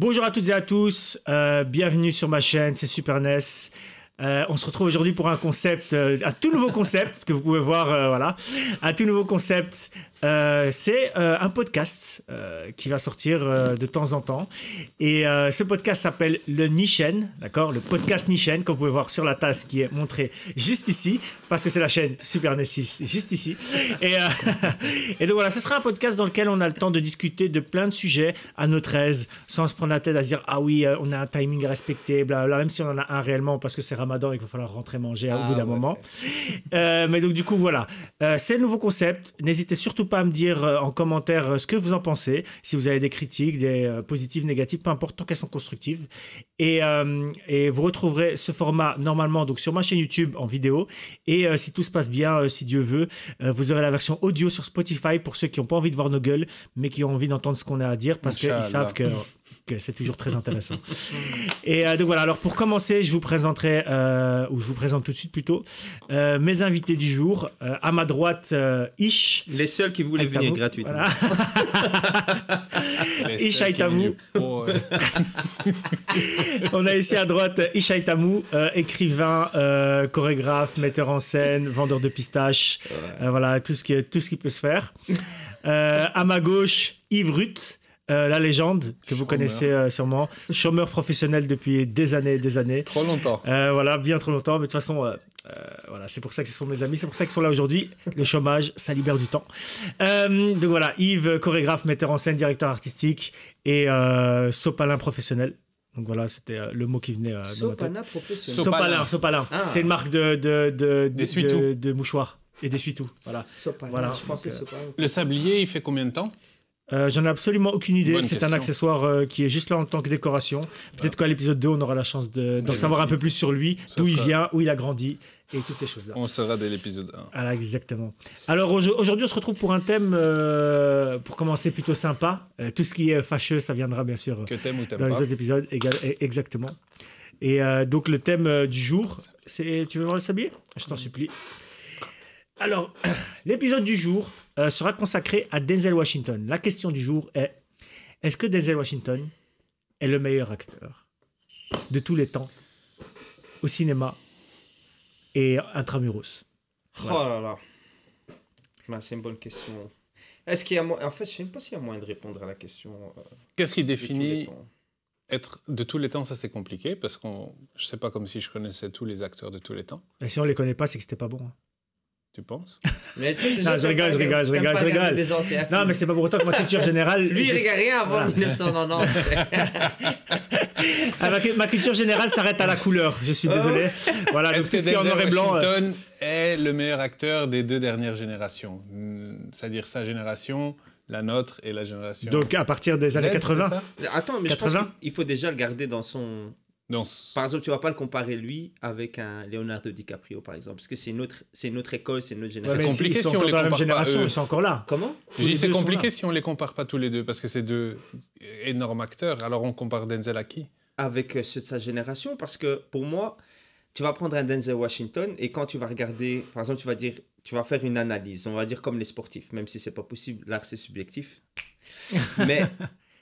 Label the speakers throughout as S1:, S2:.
S1: Bonjour à toutes et à tous, euh, bienvenue sur ma chaîne, c'est Super NES. Euh, on se retrouve aujourd'hui pour un concept, euh, un tout nouveau concept, ce que vous pouvez voir, euh, voilà, un tout nouveau concept. c'est un podcast qui va sortir de temps en temps. Et ce podcast s'appelle le Nichen, d'accord Le podcast Nichen, qu'on vous pouvez voir sur la tasse qui est montrée juste ici, parce que c'est la chaîne Super Nessis, juste ici. Et, donc voilà, ce sera un podcast dans lequel on a le temps de discuter de plein de sujets à notre aise, sans se prendre la tête à dire, ah oui, on a un timing respecté même si on en a un réellement, parce que c'est ramadan et qu'il va falloir rentrer manger au ah bout d'un moment. Euh, mais donc, du coup, voilà. Euh, c'est le nouveau concept. N'hésitez surtout pas à me dire euh, en commentaire ce que vous en pensez. Si vous avez des critiques, des positives, négatives, peu importe, tant qu'elles sont constructives. Et, et, vous retrouverez ce format normalement donc sur ma chaîne YouTube en vidéo. Et si tout se passe bien, si Dieu veut, vous aurez la version audio sur Spotify pour ceux qui n'ont pas envie de voir nos gueules, mais qui ont envie d'entendre ce qu'on a à dire parce qu'ils savent que c'est toujours très intéressant. et euh, donc voilà, alors pour commencer, je vous présenterai, euh, ou je vous présente tout de suite plutôt, euh, mes invités du jour. à ma droite, Ish. Les seuls qui voulaient venir gratuitement. Ish On a ici à droite Ish Aitamou, écrivain, chorégraphe, metteur en scène, vendeur de pistaches, voilà, tout ce, qui, tout ce qui peut se faire. à ma gauche, Yves Ruth. Euh, la légende que vous connaissez euh, sûrement, chômeur professionnel depuis des années et des années. Trop longtemps. Euh, voilà, bien trop longtemps. Mais de toute façon, c'est pour ça que ce sont mes amis, c'est pour ça qu'ils sont là aujourd'hui. Le chômage, ça libère du temps. donc voilà, Yves, chorégraphe, metteur en scène, directeur artistique et sopalin professionnel. Donc voilà, c'était le mot qui venait. Sopalin professionnel. Sopalin, ah. C'est une marque de de de, mouchoirs et d'essuie-tout. Voilà.
S2: Le sablier, il fait combien de temps
S1: euh, j'en ai absolument aucune idée. C'est un accessoire euh, qui est juste là en tant que décoration. Peut-être qu'à l'épisode 2, on aura la chance d'en de, savoir un peu plus sur lui, d'où il vient, où il a grandi et
S2: toutes ces choses-là. On saura dès l'épisode 1.
S1: Ah exactement. Alors aujourd'hui, on se retrouve pour un thème, euh, pour commencer, plutôt sympa. tout ce qui est fâcheux, ça viendra bien sûr dans les autres épisodes. exactement. Et donc le thème du jour, c'est... Tu veux voir le sablier Je t'en supplie. Alors, l'épisode du jour, euh, sera consacré à Denzel Washington. La question du jour est est-ce que Denzel Washington est le meilleur acteur de tous les temps au cinéma et intramuros Oh là
S3: là. Bah, c'est une bonne question. Est-ce qu'il a En fait, je ne sais pas s'il y a moyen de répondre à la question. Euh, Qu'est-ce qui définit
S2: être de tous les temps, ça c'est compliqué parce qu'on, je sais pas comme si je connaissais tous les acteurs de tous les
S1: temps. Et ben, si on les connaît pas, c'est que c'était pas bon. Hein. Tu penses Non, je rigole, je rigole, je rigole, je rigole. Non, mais c'est pas pour autant que ma culture générale. Lui, il je- rien avant 1990. Ah, ma, culture générale s'arrête à la couleur. Je suis désolé. Oh. Voilà, donc tout ce qui est en noir et blanc. euh,
S2: est le meilleur acteur des deux dernières générations hmm, C'est-à-dire
S3: sa génération, la nôtre et la génération. Donc à partir des années 80. Attends, mais je pense qu'il faut déjà le garder dans son par exemple, tu vas pas le comparer lui avec un Leonardo DiCaprio, par exemple, parce que c'est notre, c'est notre école, c'est notre génération. c'est compliqué si, on les compare pas. ils sont encore
S1: là.
S2: Comment c'est compliqué si on les compare pas tous les deux, parce que c'est deux énormes acteurs. Alors on
S3: compare Denzel à qui Avec euh, ceux de sa génération, parce que pour moi, tu vas prendre un Denzel Washington et quand tu vas regarder, par exemple, tu vas dire, tu vas faire une analyse, on va dire comme les sportifs, même si c'est pas possible, l'art c'est subjectif. Mais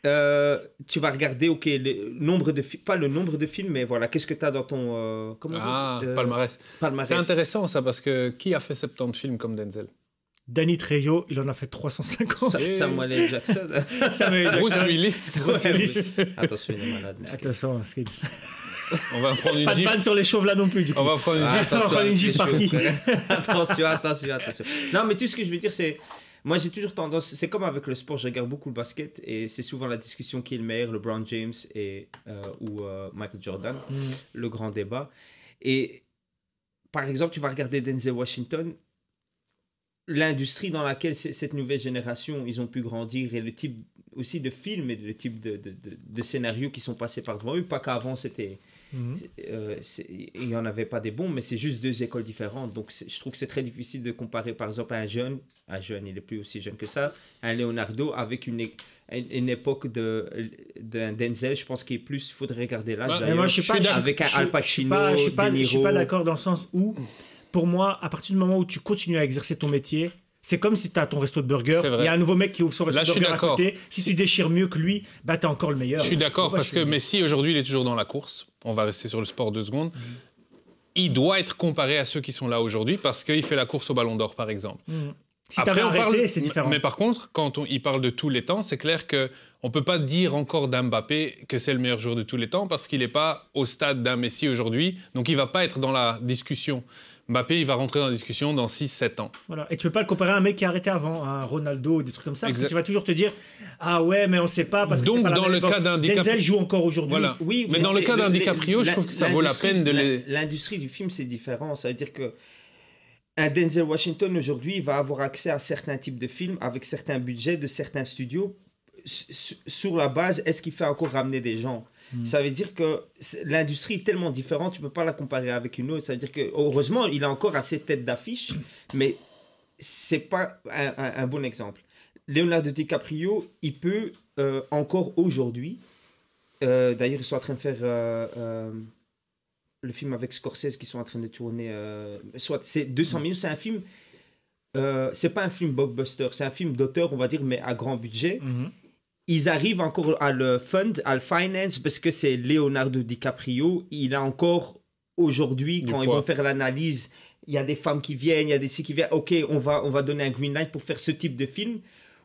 S3: euh, tu vas regarder, ok, le nombre de pas le nombre de films, mais voilà, qu'est-ce que tu as dans ton euh, comment ah, euh, palmarès. C'est intéressant
S2: ça parce que qui a fait
S3: 70 films comme Denzel Danny Trejo, il en a
S2: fait
S1: 350. Ça, eh. Samuel L. Jackson. Samuel Jackson. Bruce Willis. Bruce Willis. Attention, il est malade. Attention,
S3: On va prendre une Pas de panne sur
S1: les chauves là non plus. Du coup. On va prendre une gifle on va prendre une gifle par qui
S3: Attention, attention, attention. Non, mais tout ce que je veux dire, c'est moi, j'ai toujours tendance. C'est comme avec le sport, je regarde beaucoup le basket et c'est souvent la discussion qui est le meilleur, LeBron James et, euh, ou euh, Michael Jordan, mm. le grand débat. Et par exemple, tu vas regarder Denzel Washington, l'industrie dans laquelle cette nouvelle génération, ils ont pu grandir et le type aussi de films et le type de, de, de, de scénarios qui sont passés par devant eux, pas qu'avant c'était Mhm. Euh, il n'y en avait pas des bons, mais c'est juste deux écoles différentes. Donc je trouve que c'est très difficile de comparer par exemple un jeune, un jeune, il est plus aussi jeune que ça, un Leonardo avec une, une, époque de, de, Denzel, je pense qu'il plus, il faudrait regarder là avec un Al je suis suis pas d'accord
S1: dans le sens où, pour moi, à partir du moment où tu continues à exercer ton métier, c'est comme si tu as ton resto de burger, il y a un nouveau mec qui ouvre son resto de burger à côté. Si, tu déchires mieux que lui, bah, tu es encore le meilleur. Je suis d'accord, parce que
S2: Messi, aujourd'hui, il est toujours dans la course. On va rester sur le sport deux secondes. Mm. Il doit être comparé à ceux qui sont là aujourd'hui parce qu'il fait la course au Ballon d'Or, par exemple.
S1: Mm. Si Après, as c'est différent. Mais
S2: par contre, quand on il parle de tous les temps, c'est clair que on peut pas dire encore d'Mbappé que c'est le meilleur joueur de tous les temps parce qu'il n'est pas au stade d'un Messi aujourd'hui, donc il va pas être dans la discussion. Mbappé, il va rentrer dans la discussion dans 6-7 ans.
S1: Et tu peux pas le comparer à un mec qui a arrêté avant, à un Ronaldo, des trucs comme ça, parce que tu vas toujours te dire Ah ouais, mais on ne sait pas. Parce que dans le cas d'un DiCaprio. joue encore aujourd'hui. Voilà. Oui, mais, dans le cas d'un DiCaprio, je trouve que ça vaut la peine de les.
S3: L'industrie du film, c'est différent. Ça veut dire que. Un Denzel Washington aujourd'hui va avoir accès à certains types de films avec certains budgets de certains studios sur la base est-ce qu'il fait encore ramener des gens Mm. Ça veut dire que l'industrie est tellement différente, tu ne peux pas la comparer avec une autre. Ça veut dire que heureusement, il a encore assez de têtes d'affiche, mais c'est pas un, bon exemple. Leonardo DiCaprio, il peut euh, encore aujourd'hui, euh, d'ailleurs ils sont en train de faire euh, le film avec Scorsese qui sont en train de tourner, soit c'est 200 millions, c'est un film, c'est pas un film blockbuster, c'est un film d'auteur, on va dire, mais à grand budget. Mm-hmm ils arrivent encore à le fund, à le finance, parce que c'est Leonardo DiCaprio. Il a encore, aujourd'hui, quand ils vont faire l'analyse, il y a des femmes qui viennent, il y a des filles qui viennent. Ok, on va, on va donner un green light pour faire ce type de film.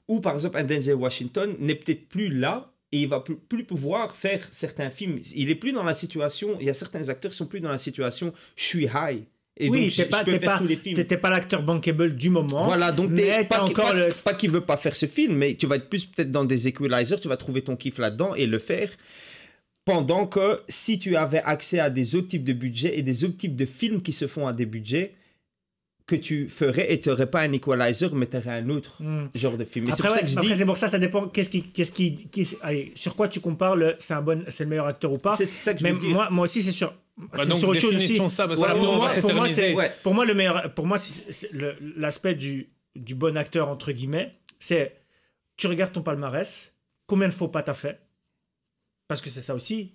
S3: Ou par exemple, un Denzel Washington n'est peut-être plus là et il va plus, pouvoir faire certains films. Il est plus dans la situation. Il y a certains acteurs qui sont plus dans la situation. Je suis high oui, t'es pas, pas,
S1: pas l'acteur bankable du moment. Voilà, donc t'es pas, encore pas, le... pas
S3: veut pas faire ce film, mais tu vas être plus peut-être dans des equalizers, tu vas trouver ton kiff là-dedans et le faire. Pendant que si tu avais accès à des autres types de budgets et des autres types de films qui se font à des budgets, que tu ferais et tu n'aurais pas un equalizer, mais tu aurais un autre hmm. genre de film. C'est pour, dis...
S1: pour ça ça dépend. Qu'est-ce qui, qu'est-ce qui, sur quoi tu compares c'est, un bon, c'est le meilleur acteur ou pas. C'est ça que je Moi, moi aussi, c'est sûr. Bah donc, sur autre chose aussi. pour, moi, ouais. pour, moi, le meilleur, pour moi, l'aspect du, du bon acteur entre guillemets, c'est tu regardes ton palmarès, combien de faux pas t'as fait, parce que c'est ça aussi,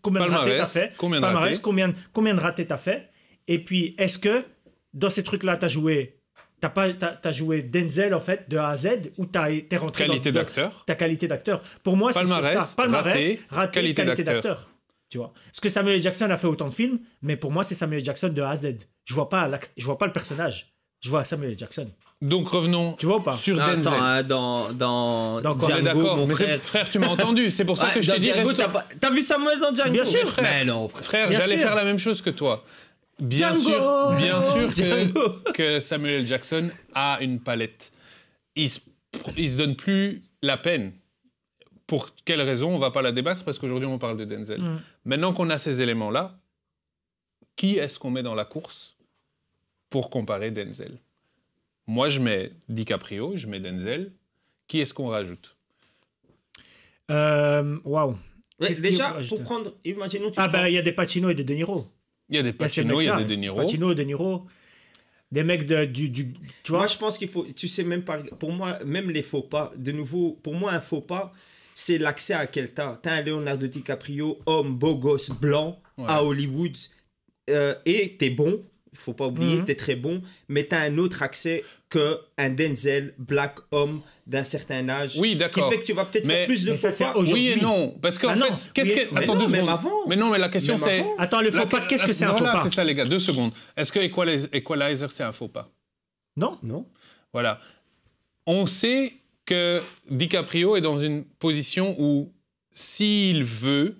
S1: combien de ratés t'as fait, combien de palmarès, ratés. combien, combien de ratés t'as fait, et puis est-ce que dans ces trucs-là t'as joué T'as pas, t as, joué Denzel en fait de A à Z ou t'es rentré qualité dans, ta qualité d'acteur. Pour moi, c'est ça. Palmarès, raté, qualité d'acteur. Tu vois Parce que Samuel Jackson a fait autant de films, mais pour moi, c'est Samuel Jackson de A à Z. Je vois pas, je vois pas le personnage. Je vois Samuel Jackson. Donc revenons tu vois pas sur Denzel. Hein,
S3: dans, dans, Django, mon frère. Frère, tu m'as entendu, c'est pour ça que je t'ai dit... Django, t'as, vu Samuel dans Django Bien sûr, frère. Mais non, frère, frère j'allais faire la
S2: même chose que toi. Bien sûr, bien sûr que, Samuel Jackson a une palette. Il il se donne plus la peine pour quelle raison on va pas la débattre parce qu'aujourd'hui on parle de Denzel. Mm. Maintenant qu'on a ces éléments-là, qui est-ce qu'on met dans la course pour comparer Denzel Moi je mets DiCaprio, je mets Denzel. Qui est-ce qu'on rajoute
S1: euh, Waouh. déjà, pour prendre, ah, ben, il y a des Pacino et des De Niro.
S2: Il y a des Pacino, il y a des De Niro.
S1: Pacino, De Niro. Des mecs de, du, Tu vois je pense qu'il faut. Tu sais, même pas. Pour
S3: moi, même les faux pas. De nouveau, pour moi, un faux pas, c'est l'accès à quel tas. T'as un Leonardo DiCaprio, homme, beau gosse, blanc, à Hollywood, euh, et t'es bon, faut pas oublier, mhm. t'es très bon, mais t'as un autre accès que un Denzel, black homme d'un certain âge. Oui, d'accord. Qui fait que tu vas peut-être faire plus de mais ça, Oui et non, parce qu'en ah fait,
S2: qu'est-ce que mais attends non, deux secondes. Mais non, mais la question c'est attends le faux pas. Qu'est-ce que c'est un faux pas c'est ça les gars. Deux secondes. Est-ce que Equalizer, c'est un faux pas Non, non. Voilà. On sait que DiCaprio est dans une position où, s'il veut,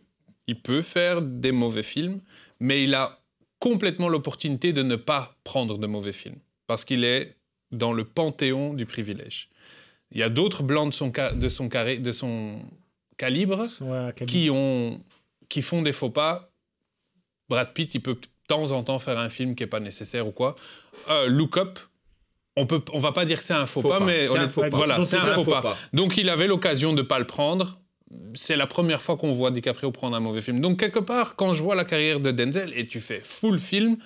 S2: il peut faire des mauvais films, mais il a complètement l'opportunité de ne pas prendre de mauvais films, parce qu'il est dans le panthéon du privilège. Il y a d'autres blancs de son, de son, carré, de son calibre, Qui, ont, qui font des faux pas. Brad Pitt, il peut de temps en temps faire un film qui n'est pas nécessaire ou quoi. Euh, Look Up, on peut, on va pas dire que c'est un faux, pas, mais voilà, c'est un, faux, pas. Donc il avait l'occasion de pas le prendre. C'est la première fois qu'on voit DiCaprio prendre un mauvais film. Donc quelque part, quand je vois la carrière de Denzel et tu fais full film,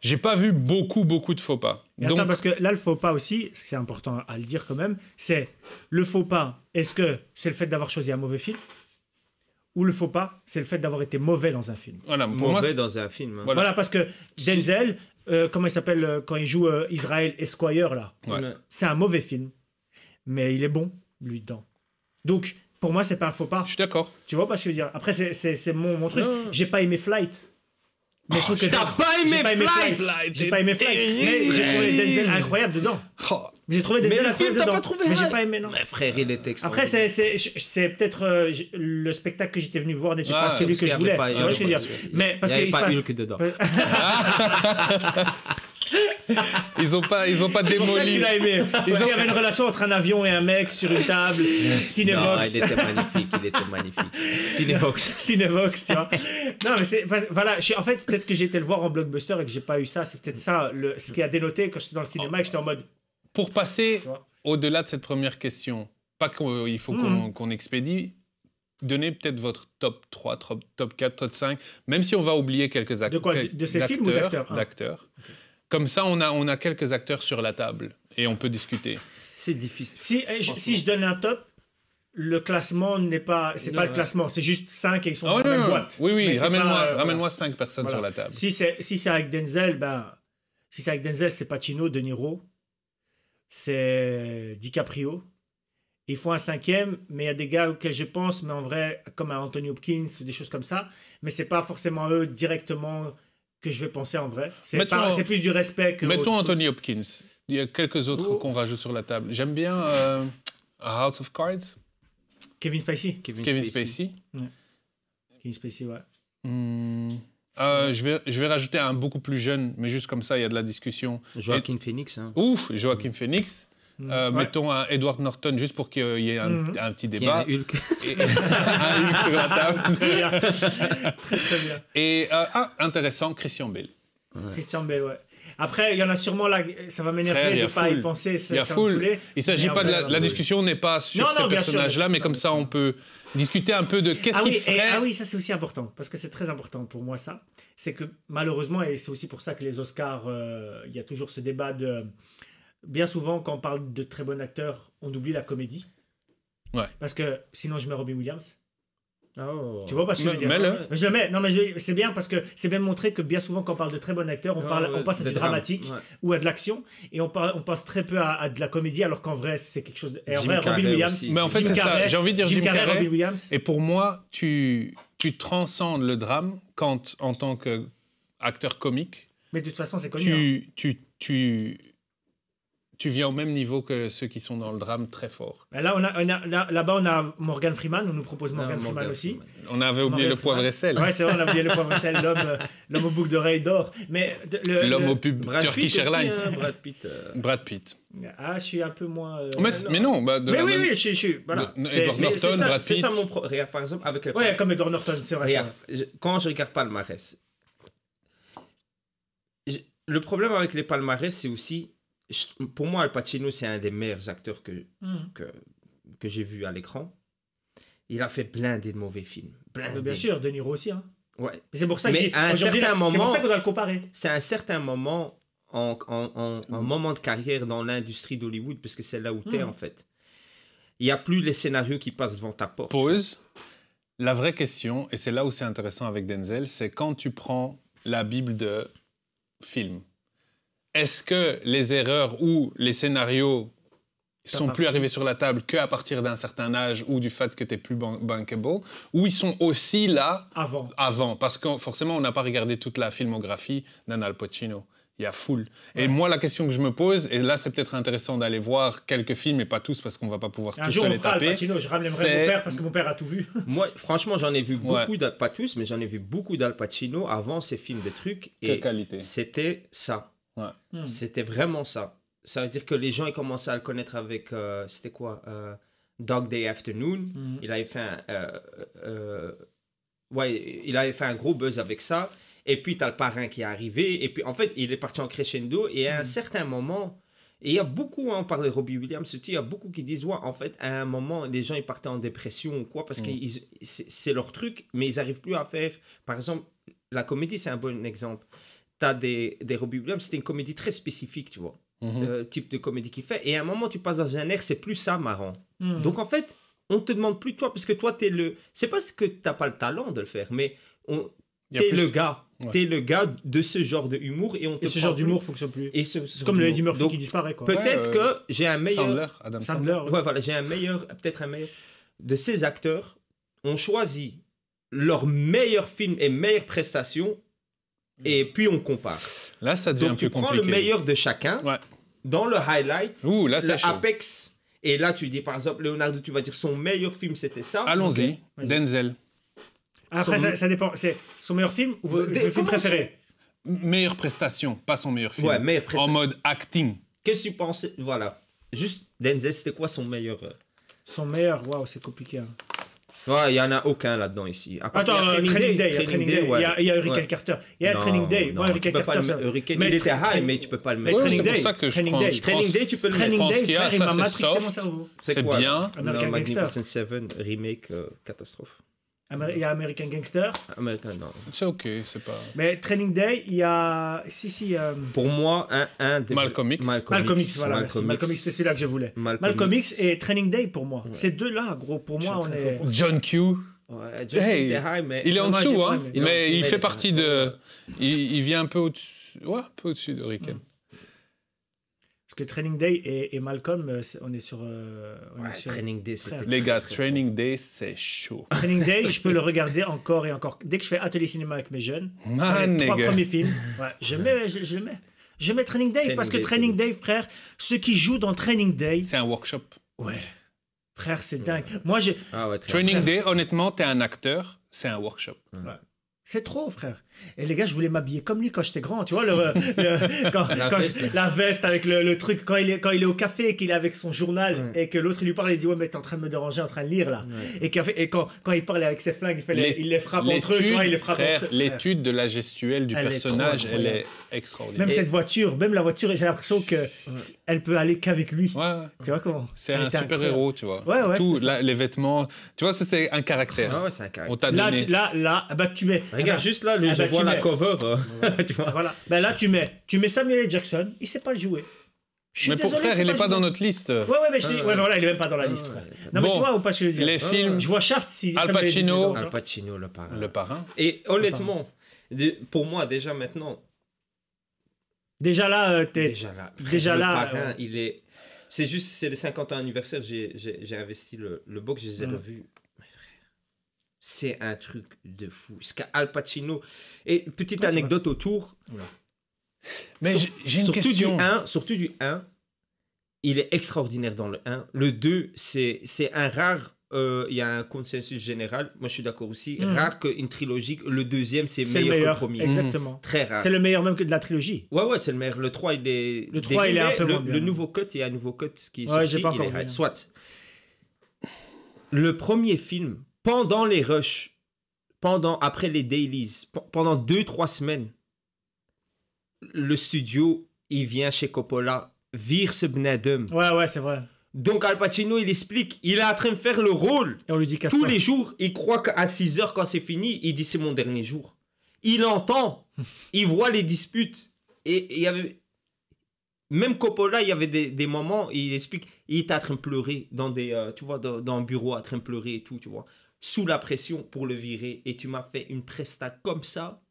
S2: j'ai
S1: pas vu beaucoup beaucoup de faux pas. Attends, parce que là le faux pas aussi, c'est important à le dire quand même, c'est le faux pas. Est-ce que c'est le fait d'avoir choisi un mauvais film ou le faux pas, c'est le fait d'avoir été mauvais dans un film. Voilà,
S3: mauvais dans un film. Hein. voilà. parce
S1: que Denzel, euh, comment il s'appelle euh, quand il joue euh, Israël Esquire là C'est un mauvais film, mais il est bon lui dedans. Donc pour moi c'est pas un faux pas. Je suis d'accord. Tu vois pas ce que je veux dire Après c'est mon, mon, truc. J'ai pas aimé Flight. Mais je trouve oh, que t'as pas aimé Flight. J'ai pas aimé Flight. Mais j'ai trouvé Denzel incroyable dedans. Oh. J'ai trouvé des mais le film, t'as pas trouvé Mais j'ai pas aimé, non. Mais frère, il est Après, c'est peut-être euh, le spectacle que j'étais venu voir n'était ah, pas celui que je voulais. je veux Mais parce qu'il pas Hulk dedans. ils ont pas, ils ont pas démoli. C'est pour ça que aimé. Ils ont... Il y avait une relation entre un avion et un mec sur une table. Cinévox. il était magnifique, il était magnifique. tu vois. Non, mais c'est, voilà. En fait, peut-être que j'ai été le voir en blockbuster et que j'ai pas eu ça. C'est peut-être ça, ce qui a dénoté quand j'étais dans le cinéma et que j'étais en mode pour passer au-delà de cette
S2: première question, pas qu'il euh, faut hmm. qu'on expédie, donnez peut-être votre top 3, top, top 4, top 5, même si on va oublier quelques acteurs. De quoi De ces films ou d'acteurs ah. D'acteurs. Comme ça, on a, on a quelques acteurs sur la table et on peut discuter. C'est difficile.
S1: Si, eh, je, si je donne un top, le classement n'est pas c'est pas le classement c'est juste 5 et ils sont ah dans la même boîte oui oui ramène-moi 5 euh, personnes sur la table si c'est si c'est avec Denzel ben, si c'est avec Denzel c'est Pacino De Niro c'est DiCaprio. Il faut un cinquième, mais il y a des gars auxquels je pense, mais en vrai, comme à Anthony Hopkins ou des choses comme ça. Mais c'est pas forcément eux directement que je vais penser en vrai. C'est plus du respect que. Mettons Anthony
S2: Hopkins. Il y a quelques autres qu'on va jouer sur la table. J'aime bien euh, House of Cards. Kevin Spacey. Kevin, Spacey. Kevin Spacey, ouais. Hmm. Euh, je, vais, je vais rajouter un beaucoup plus jeune, mais juste comme ça, il y a de la discussion. Joaquin Phoenix. Hein. Ouf, Joaquin Phoenix. Mm. Euh, mettons un Edward Norton juste pour qu'il y ait un, mm. petit débat. un Hulk. Et, un Hulk sur la table. très bien. Très, bien. Et euh, ah, intéressant, Christian Bale.
S1: Christian Bale, ouais. Après, il y en a sûrement là, ça va m'énerver de ne pas y penser. Il y a foule. Il s'agit pas de la, discussion, discussion
S2: n'est pas sur ces personnages-là, mais comme ça, on peut discuter un peu de qu'est-ce ah qui oui, Ah oui,
S1: ça c'est aussi important, parce que c'est très important pour moi ça. C'est que malheureusement, et c'est aussi pour ça que les Oscars, euh, il y a toujours ce débat de... Bien souvent, quand on parle de très bons acteurs, on oublie la comédie. Ouais. Parce que sinon, je mets Robin Williams. Oh. Tu vois pas ce que je veux dire Je mets, non mais c'est bien parce que c'est bien montré que bien souvent quand on parle de très bon acteur, on, oh, parle, on passe à du dramatique ou à de l'action et on, parle, on passe très peu à, de la comédie alors qu'en vrai c'est quelque chose. De... Williams. Mais en fait, J'ai envie de dire Jim,
S2: Et pour moi, tu, tu transcendes le drame quand en tant qu'acteur comique.
S1: Mais de toute façon, c'est connu. Tu,
S2: hein. tu, tu tu viens au même niveau que ceux qui sont dans le drame
S1: très fort. Ben là, on a, là, bas on a Morgan Freeman, on nous propose Morgan Freeman aussi.
S2: On avait oublié le poivre et sel. Ouais, c'est vrai, on a oublié le poivre et sel, l'homme,
S1: l'homme au bouc d'oreille d'or. Mais le, l'homme au pub Brad Turkish Pitt hein, Airlines. Brad Pitt.
S2: Euh. Brad Pitt.
S1: Ah, je suis un peu moins. Euh, mais, non, bah, mais oui, oui, je suis. Voilà. Et C'est, Norton, Brad Pitt. c'est ça mon problème. par exemple, avec le. Ouais, comme Edward Norton,
S3: c'est vrai. quand je regarde Palmarès, le problème avec les palmarès, c'est aussi pour moi, Al Pacino, c'est un des meilleurs acteurs que, hmm. que, que j'ai vu à l'écran. Il a fait plein de mauvais films. bien
S1: sûr, De Niro aussi. Hein. C'est pour ça c'est ça qu'on doit le comparer. C'est un certain
S3: moment, en, hmm. moment de carrière dans l'industrie d'Hollywood, parce que c'est là où hmm. tu es en fait. Il n'y a plus les scénarios qui passent devant ta porte. Pause. La vraie question,
S2: et c'est là où c'est intéressant avec Denzel, c'est quand tu prends la Bible de film est-ce que les erreurs ou les scénarios sont plus arrivés sur la table qu'à partir d'un certain âge ou du fait que tu es plus bankable, ou ils sont aussi là avant, parce que forcément on n'a pas regardé toute la filmographie Al Pacino. Il y a full. Et moi, la question que je me pose, et là, c'est peut-être intéressant d'aller voir quelques films, et pas tous, parce
S3: qu'on va pas pouvoir un jour, on fera taper. Pacino, je ramènerai mon père parce que
S1: mon père a tout vu.
S3: moi, franchement, j'en ai vu beaucoup, pas tous, mais j'en ai vu beaucoup d'Al Pacino avant ces films de trucs. Et Quelle qualité. C'était ça. Hmm. C'était vraiment ça. Ça veut dire que les gens, ils commençaient à le connaître avec, euh, c'était quoi euh, Dog Day Afternoon. Hmm. Il avait fait un... Euh, ouais, il avait fait un gros buzz avec ça. Et puis, tu as le parrain qui est arrivé. Et puis, en fait, il est parti en crescendo. Et à un hmm. certain moment, et il y a beaucoup, hein, on parlait de Robbie Williams, il y a beaucoup qui disent, ouais, en fait, à un moment, les gens, ils partaient en dépression ou quoi, parce que c'est leur truc, mais ils n'arrivent plus à faire. Par exemple, la comédie, c'est un bon exemple des, des c'était une comédie très spécifique, tu vois, mhm. euh, type de comédie qu'il fait. Et à un moment, tu passes dans un air, c'est plus ça marrant. Mhm. Donc en fait, on te demande plus toi, parce que toi, tu es le. C'est pas que tu pas le talent de le faire, mais on... t'es le gars. T'es le gars de ce genre de humour et on ce genre d'humour fonctionne plus. Et ce, comme le Eddie Murphy qui disparaît quoi. Peut-être que j'ai un meilleur Sandler, Adam Sandler. voilà, j'ai un meilleur peut-être un meilleur de ces acteurs ont choisi leur meilleur film et meilleure prestation et puis on compare. Là, ça devient Donc, compliqué. Tu prends le meilleur de chacun ouais. dans le highlight, Ouh, apex. Et là, tu dis par exemple, Leonardo, tu vas dire son meilleur film, c'était ça. Allons-y, Denzel.
S2: Après, ça,
S1: dépend. C'est son meilleur film ou le, film préféré
S2: Meilleure prestation,
S3: pas son meilleur film. Ouais, meilleure prestation. En mode acting. Qu'est-ce que tu penses Voilà. Juste, Denzel, c'était quoi son meilleur euh,
S1: Son meilleur, waouh, c'est compliqué. Hein.
S3: Ouais, il n'y en a aucun là-dedans ici. Attends, il y euh, Training, Day, training Day, il, y a, Carter. Il y a Training Day. Carter, mais il était high, mais tu peux pas le mettre. Training ça que je training, training Day, tu peux le mettre. c'est C'est bien. Magnificent Seven, remake, euh, catastrophe
S1: il y a American Gangster.
S3: American, non. C'est ok, c'est pas.
S1: Mais Training Day, il y a. Si, si. Euh,
S3: pour moi, un, un des. Malcolm X. Malcolm X, voilà. Malcolm, Malcolm X, c'est celui-là que je voulais. Malcolm, X.
S1: et Training Day pour moi. Ces deux-là, gros, pour moi, on est. John Q. Ouais, John hey, Il est en dessous, hein. Mais, il fait partie
S2: de. Il, vient un peu au-dessus. Ouais, un peu au-dessus de Rickem.
S1: Parce que Training Day et, Malcolm, euh, on est sur. Euh, training Day, Les gars,
S2: Training Day, c'est chaud. Training
S1: Day, je peux le regarder encore et encore. Dès que je fais atelier cinéma avec mes jeunes, ah, les trois premiers films, je mets, je, mets. Training Day parce que Training Day, frère, ceux qui jouent dans Training Day. C'est un workshop. Ouais. Frère, c'est dingue. Moi, je.
S2: Ah training Day, honnêtement, t'es un acteur, c'est un workshop.
S1: C'est trop, frère. Et les gars, je voulais m'habiller comme lui quand j'étais grand, tu vois, le, la, veste. avec le, le, truc, quand il, est, quand il est au café et qu'il est avec son journal et que l'autre lui parle, il dit Ouais, mais t'es en train de me déranger, en train de lire là. Et, et quand, quand, il parle avec ses flingues, il, les, il les frappe entre eux, tu vois, il les frappe entre eux. L'étude
S2: de la gestuelle du personnage, elle est extraordinaire. Même cette
S1: voiture, même la voiture, j'ai l'impression qu'elle elle peut aller qu'avec lui. Tu vois comment C'est un super héros, tu vois. Tout,
S2: les vêtements, tu vois, c'est un caractère. On t'a donné. Là,
S1: là, là, bah tu mets. Regarde, juste là, le ah, bah, voir la cover. Euh, ben là, tu mets, tu mets Samuel L. Jackson, il sait pas le jouer. mais désolé, pour frère, il n'est pas, dans notre liste. Ouais, ouais, mais je ah, ouais, voilà, il n'est même pas dans la ah, liste, Non, mais tu vois, ou pas que je veux dire ah, Je vois Shaft Al Pacino. Al Pacino, le parrain.
S3: Le parrain. Et honnêtement, pour moi, déjà maintenant.
S1: Déjà là, euh, Déjà là. déjà le là. Euh,
S3: il est. C'est juste, c'est le 50 ans anniversaire, j'ai investi le, le box, je les ai mm. revus c'est un truc de fou. Ce qu'a Al Pacino. Et petite anecdote autour. Mais j'ai une surtout question. Du 1, surtout du 1, il est extraordinaire dans le 1. Le 2, c'est, c'est un rare euh, il y a un consensus général, moi je suis d'accord aussi, hmm. rare qu'une trilogie, le deuxième c'est, meilleur, que le premier. Exactement. Hmm. Très rare. C'est le
S1: meilleur même que de la trilogie. Ouais,
S3: ouais, c'est le meilleur. Le 3, il est. Le est un peu le, moins Le nouveau cut, il y a un nouveau cut qui est ouais, sorti, j'ai pas encore Soit. Le premier film, pendant les rushs, pendant, après les dailies, pendant deux, trois semaines, le studio, il vient chez Coppola, vire ce Bnadum. Ouais, ouais, c'est vrai. Donc Al Pacino, il explique, il est en train de faire le rôle. Et on lui dit Tous les jours, il croit qu'à 6 h quand c'est fini, il dit c'est mon dernier jour. Il entend, il voit les disputes. Et il y avait. Même Coppola, il y avait des, moments, il explique, il était en train de pleurer dans des, euh, tu vois, dans, dans, un bureau, en train de pleurer et tout, tu vois sous la pression pour le virer et tu m'as fait une presta comme ça.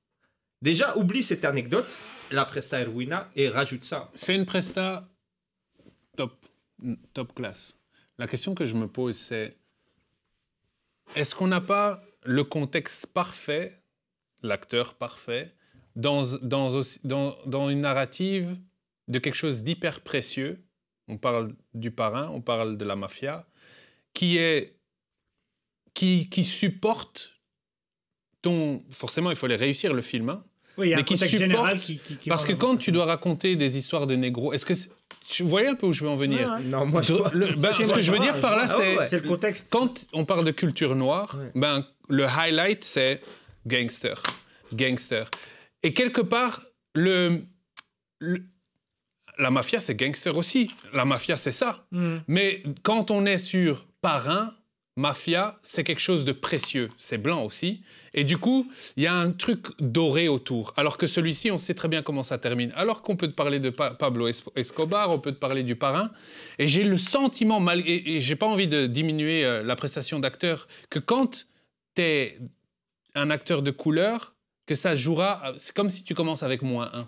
S3: Déjà, oublie cette anecdote, la presta Erwina, et rajoute ça. C'est une presta top, top classe.
S2: La question que je me pose, c'est est-ce qu'on n'a pas le contexte parfait, l'acteur parfait, dans, dans une narrative de quelque chose d'hyper précieux On parle du parrain, on parle de la mafia, qui est qui, qui supportent ton. Forcément, il fallait réussir le film, hein. Oui, il y a mais un qui général Qui, parce que quand tu dois raconter des histoires de négros, est-ce que vous voyez un peu où je veux en venir Non, moi, je... le... Ben, ce que je veux dire par là, c'est C'est le contexte. Quand on parle de culture noire, ben le highlight c'est gangster, gangster. Et quelque part, le, la mafia, c'est gangster aussi. La mafia, c'est ça. Hmm. Mais quand on est sur parrain, mafia, c'est quelque chose de précieux, c'est blanc aussi. Et du coup, il y a un truc doré autour. Alors que celui-ci, on sait très bien comment ça termine. Alors qu'on peut te parler de Pablo Escobar, on peut te parler du parrain. Et j'ai le sentiment, et, je j'ai pas envie de diminuer euh, la prestation d'acteur, que quand tu es un acteur de couleur, que ça jouera, euh, c'est comme si tu commences avec moins 1.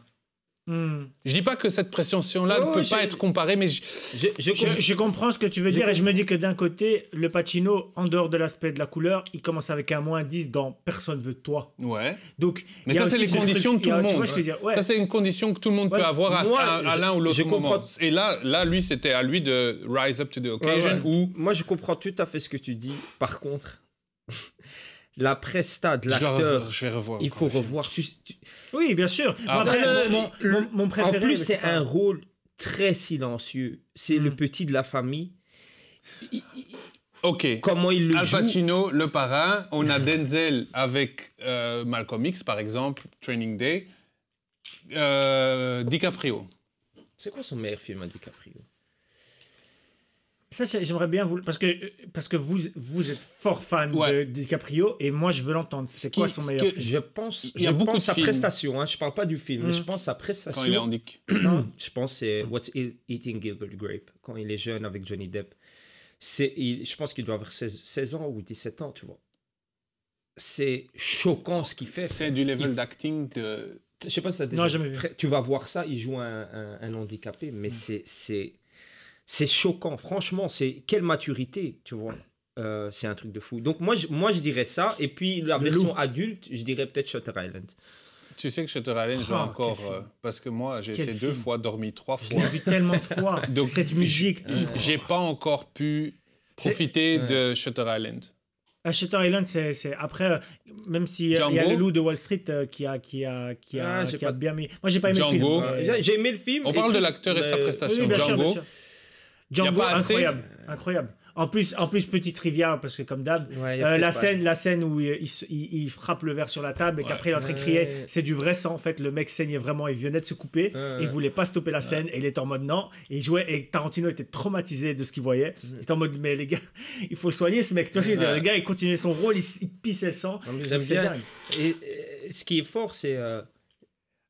S2: Hmm. Je dis pas que cette pression-là ne peut pas être comparée, mais je... comprends ce que tu veux dire et je me
S1: dis que d'un côté, le Pacino, en dehors de l'aspect de la couleur, il commence avec un moins 10 dans Personne veut toi. Ouais. Donc, mais ça, c'est les conditions de tout le monde. Ça, c'est une condition que tout le monde peut
S2: avoir à, l'un ou l'autre moment. Et là, là lui, c'était à lui de rise up to the occasion.
S3: ou... Moi, je comprends tout à fait ce que tu dis. Par contre, la presta de l'acteur. Il faut revoir. Oui, bien sûr. Ah, mon, En plus, c'est un rôle très silencieux. C'est le hmm. petit de la famille.
S2: Ok. Comment il le Al Pacino, le parrain. On a Denzel avec euh, Malcolm X, par exemple, Training Day. Euh, DiCaprio.
S3: C'est quoi son meilleur film à DiCaprio
S1: ça, j'aimerais bien vous. Parce que, euh, parce que vous, vous êtes fort fan de, DiCaprio et moi, je veux l'entendre. C'est quoi son meilleur film Je pense. Il y a beaucoup de sa prestation.
S3: Hein. Je parle pas du film, mais je mm. pense sa prestation. Quand il est handicapé. non, je pense c'est mm. What's Eating Gilbert Grape quand il est jeune avec Johnny Depp. C'est, je pense qu'il doit avoir 16, 16, ans ou 17 ans, tu vois. C'est choquant ce qu'il fait. C'est du level d'acting de. Je sais pas si ça. Non, jamais vu. Tu vas voir ça, il joue un, handicapé, mais mm. c'est c'est choquant. Franchement, c'est quelle maturité, tu vois. Euh, c'est un truc de fou. Donc moi je, moi, je dirais ça. Et puis la version adulte, je dirais peut-être Shutter Island. Tu sais que Shutter Island,
S2: je oh, encore... Euh, parce que moi, j'ai fait deux fois, dormi trois fois. J'ai vu tellement de fois. Donc, Cette
S1: musique. J'ai
S2: pas encore pu profiter de Shutter Island.
S1: Ah, Shutter Island, c'est après, euh, même si il y a le loup de Wall Street qui a qui a qui a, ah, qui bien mis. Moi, j'ai pas aimé le film. J'ai aimé le film. On parle de l'acteur et sa prestation. Django. Django, incroyable, incroyable. En plus, en plus, petite trivia, parce que comme d'hab, euh, la, scène, la scène où il, frappe le verre sur la table et qu'après il est en c'est du vrai sang en fait. Le mec saignait vraiment, il venait de se couper, il voulait pas stopper la scène, et il est en mode non. Et, il jouait, et Tarantino était traumatisé de ce qu'il voyait. Il était en mode, mais les gars, il faut soigner ce mec. Le gars, il continuait son rôle, il, pissait le sang. Dingue.
S3: Et, ce qui est fort, c'est. Euh,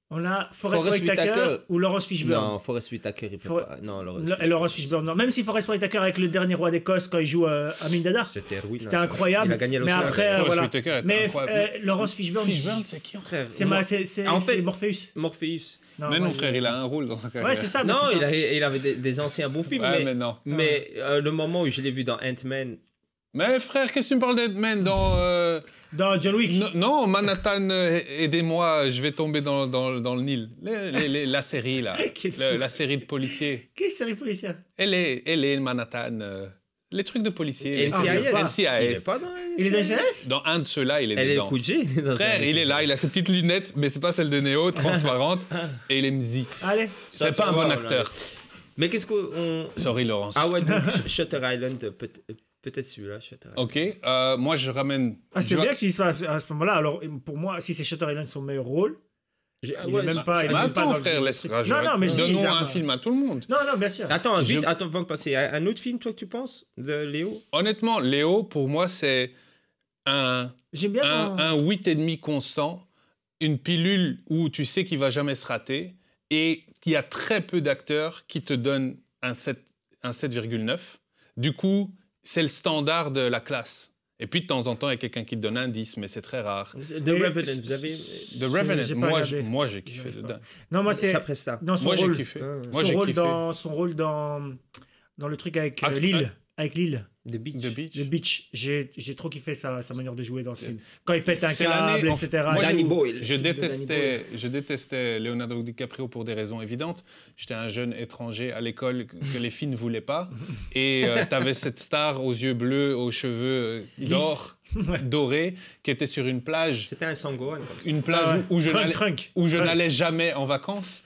S1: on a Forest Whitaker, ou Laurence
S3: Fishburne. Non, Forest Whitaker, il ne pas. Non,
S1: Laurence, Fishburne. Non. Même si Forest Whitaker avec le dernier roi d'Écosse quand il joue euh, à c'était hein, incroyable. Il a gagné mais après, euh, voilà. Mais Laurence Fishburne, c'est qui frère C'est en fait, Morpheus. Morpheus. Non, mais mon frère, il a
S3: un rôle dans sa carrière. Ouais, c'est ça. Non, il, il, avait des, anciens bons films. mais, mais, Mais euh, le moment où je l'ai vu dans Ant-Man.
S2: Mais frère, qu'est-ce que tu me parles d'Ant-Man dans euh, dans John Wick Non, Manhattan, euh, aidez-moi, je vais tomber dans, dans, le Nil.
S1: la
S2: série, là. la série de policiers.
S1: Quelle série policière
S2: Elle est, elle est Manhattan. Euh, les trucs de policiers. NCIS. Ah, il est pas dans Il est dans NCIS Dans un de ceux-là, il est elle dedans. Est il est dans Frère, il est là, il a ses petites lunettes, mais c'est pas celle de Neo, transparente, et il est mzi. Allez.
S3: C'est pas un bon acteur.
S1: Mais qu'est-ce qu'on... Sorry, Laurence. Ah ouais, donc
S3: Shutter Island, peut-être... Peut-être celui-là, Shutter Island. Ok, euh, moi je ramène. Ah, c'est bien que tu dises
S1: ça à ce moment-là. Alors, pour moi, si c'est Shutter Island son meilleur rôle, il ah ouais, même bah, pas. Bah, même attends, pas frère, laisse Non,
S2: non, mais Donnons un film
S3: à tout le monde. Non, non, bien sûr. Attends, vite, attends, avant de passer. Un autre film, toi, que tu penses
S2: de Léo Honnêtement, Léo, pour moi, c'est un. Un, 8,5 constant, une pilule où tu sais qu'il va jamais se rater et qu'il y a très peu d'acteurs qui te donnent un 7,9. du coup c'est le standard de la classe. Et puis de temps en temps, il y a quelqu'un qui te donne un indice, mais c'est très rare. The Revenant, vous avez. The Revenant, moi, moi j'ai
S3: kiffé. Non, non moi c'est. moi
S1: j'ai kiffé. Euh, son, rôle Dans, son rôle dans, dans le truc avec ah, euh, Lille. Ah, avec Lille. The Beach. le Beach. J'ai trop kiffé sa, sa, manière de jouer dans ce euh, film. Quand il pète un câble, etc. Danny Boyle. Je détestais,
S2: je détestais Leonardo DiCaprio pour des raisons évidentes. J'étais un jeune étranger à l'école que les filles ne voulaient pas. Et euh, tu avais cette star aux yeux bleus, aux cheveux d'or. doré qui était sur une plage.
S3: C'était un sangoan. Une plage ah où, je n'allais jamais
S2: en vacances.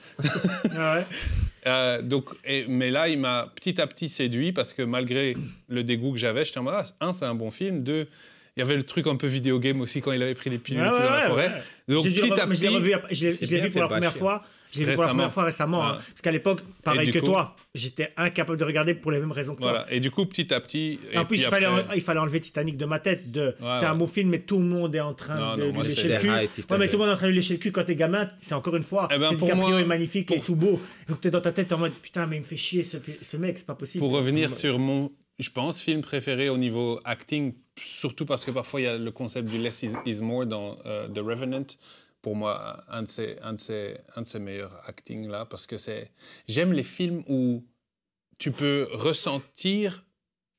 S2: Ah ouais. Euh, donc, mais là, il m'a petit à petit séduit parce que malgré le dégoût que j'avais, j'étais en mode ah, un, c'est un bon film. Deux, il y avait le truc un peu vidéo game aussi quand il avait pris les pilules dans la forêt. Donc, petit à petit. Je l'ai vu pour la première fois. J'ai vu pour la première fois récemment. Hein. Ah. parce
S1: qu'à l'époque, pareil que toi, j'étais incapable de regarder pour les mêmes raisons que toi.
S2: Et du coup, petit à
S1: petit. en plus, il, fallait, enlever Titanic de ma tête. De... c'est un beau film, mais tout le monde est en train de lui lécher le cul. Ah, mais tout le monde est en train de lui lécher le cul quand t'es gamin. C'est encore une fois, eh ben, c'est est magnifique et tout beau. Donc t'es dans ta tête en mode putain, mais il me fait chier ce, mec, c'est pas possible. Pour revenir sur
S2: mon, je pense, film préféré au niveau acting, surtout parce que parfois il y a le concept du less is, more dans euh, The Revenant pour moi un de ces un de ces un de ses meilleurs acting là parce que c'est j'aime les films où tu peux ressentir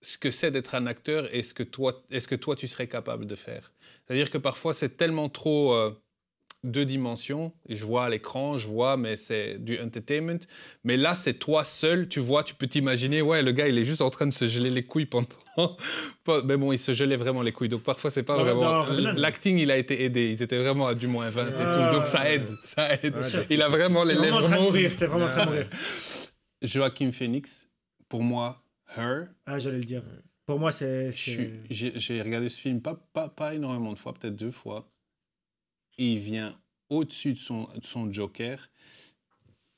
S2: ce que c'est d'être un acteur et ce que toi est-ce que toi tu serais capable de faire. C'est-à-dire que parfois c'est tellement trop euh, deux dimensions. Je vois à l'écran, je vois, mais c'est du entertainment. Mais là, c'est toi seul, tu vois, tu peux t'imaginer, ouais, le gars, il est juste en train de se geler les couilles pendant. mais bon, il se gelait vraiment les couilles. Donc parfois, c'est pas vraiment. L'acting, il a été aidé. Ils étaient vraiment à du moins 20 et tout. Donc ça aide, ça aide. il a vraiment les lèvres. Vraiment en mourir, t'es vraiment en train de mourir. Joachim Phoenix, pour moi, her.
S1: Ah, j'allais le dire. Pour moi, c'est.
S2: J'ai regardé ce film pas, pas, pas énormément de fois, peut-être deux fois il vient au-dessus de son, son joker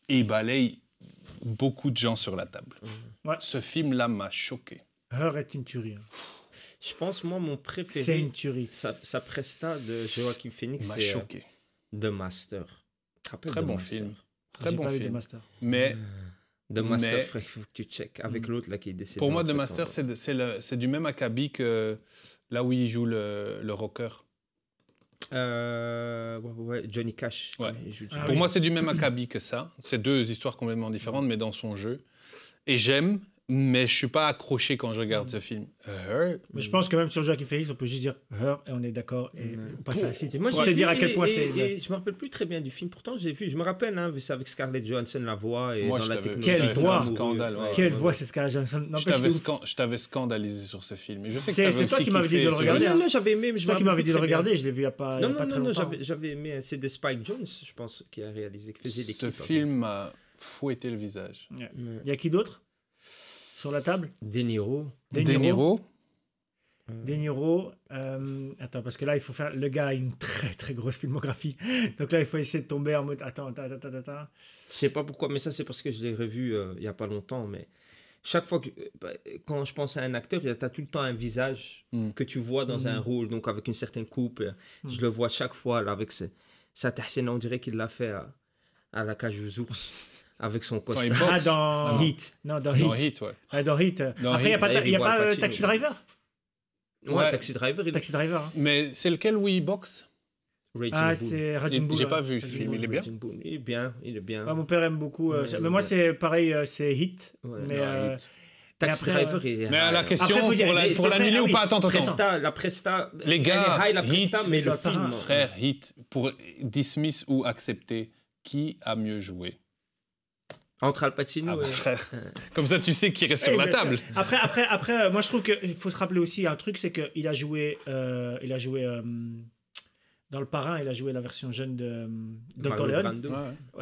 S2: et il balaye beaucoup de gens sur la table. Mmh. Ce film-là m'a choqué. Heure
S3: est une tuerie. Hein. Je pense, moi, mon préféré. C'est une tuerie. Sa, presta de Joaquin Phoenix. M'a euh, choqué. De The Master. Très bon film. Très bon pas film. Vu ah. The Master. Mais. The Master, il faut que tu check avec mm. l'autre là qui est décédé. Pour moi, The Master,
S2: c'est du même acabit que euh, là où il joue le, le rocker.
S3: Euh, Johnny Cash. Ah
S2: Pour moi, c'est du même acabit que ça. C'est deux histoires complètement différentes, mais dans son jeu. Et j'aime, mais je suis pas accroché quand je regarde ce
S1: film. Euh, mais je euh, pense que même sur Joaquin Félix, on peut juste dire Her et on est d'accord et on passe à la suite. moi, je je te dire à quel point c'est.
S3: Je me rappelle plus très bien du film. Pourtant, j'ai vu. Je me rappelle, hein, c'est avec Scarlett Johansson la voix et dans la Quelle voix scandale, Quelle voix, c'est Scarlett Johansson. je t'avais scandalisé
S2: sur ce film. C'est toi qui m'avais dit de le regarder. Hein. Non, j'avais aimé. C'est
S1: toi qui m'avais dit de le regarder. Je l'ai vu il n'y a pas
S3: très longtemps. Non, non, j'avais aimé. Hein, c'est de Spike Jones, je pense, qui a réalisé, Ce hein. film m'a
S1: fouetté le visage. Il y a qui d'autre sur la table De Niro. De Niro. De Niro. Euh. Euh, attends, parce que là, il faut faire. Le gars a une très très grosse filmographie. Donc là, il faut essayer de tomber en mode. Attends, attends, attends, attends.
S3: Je sais pas pourquoi, mais ça, c'est parce que je l'ai revu euh, il y a pas longtemps. Mais chaque fois que. Bah, quand je pense à un acteur, il as tout le temps un visage mm. que tu vois dans un mm. rôle, donc avec une certaine coupe. Je mm. le vois chaque fois, là, avec sa ce... on dirait qu'il l'a fait à, à la cage aux ours avec son costume. Ah, ah, ah, dans Hit. Non, dans, Hit. ouais.
S1: dans Hit. Après, il n'y a pas, y a pas Taxi Driver
S2: ouais, Taxi Driver. Taxi Driver. Hein. Mais c'est lequel où il boxe
S3: ah, c'est Raging Je J'ai pas vu ce film, il est bien. Il est bien, il est bien. mon père aime beaucoup. mais, euh, moi,
S1: c'est pareil, euh, c'est Hit. mais non, ah, euh, Taxi Driver. Mais la question, pour l'annuler la, pour ou pas Attends, attends.
S3: la Presta. Les gars, high, la presta, hit, mais le film. Frère,
S2: Hit, pour Dismiss ou accepter, qui a mieux joué
S3: entre Al Pacino ah bah, et... Frère. Euh. Comme ça, tu sais qui reste eh, sur la table.
S1: Après, après, après, euh, moi je trouve qu'il faut se rappeler aussi un truc, c'est qu'il a joué, euh, il a joué dans le parrain, il a joué la version jeune de Dr.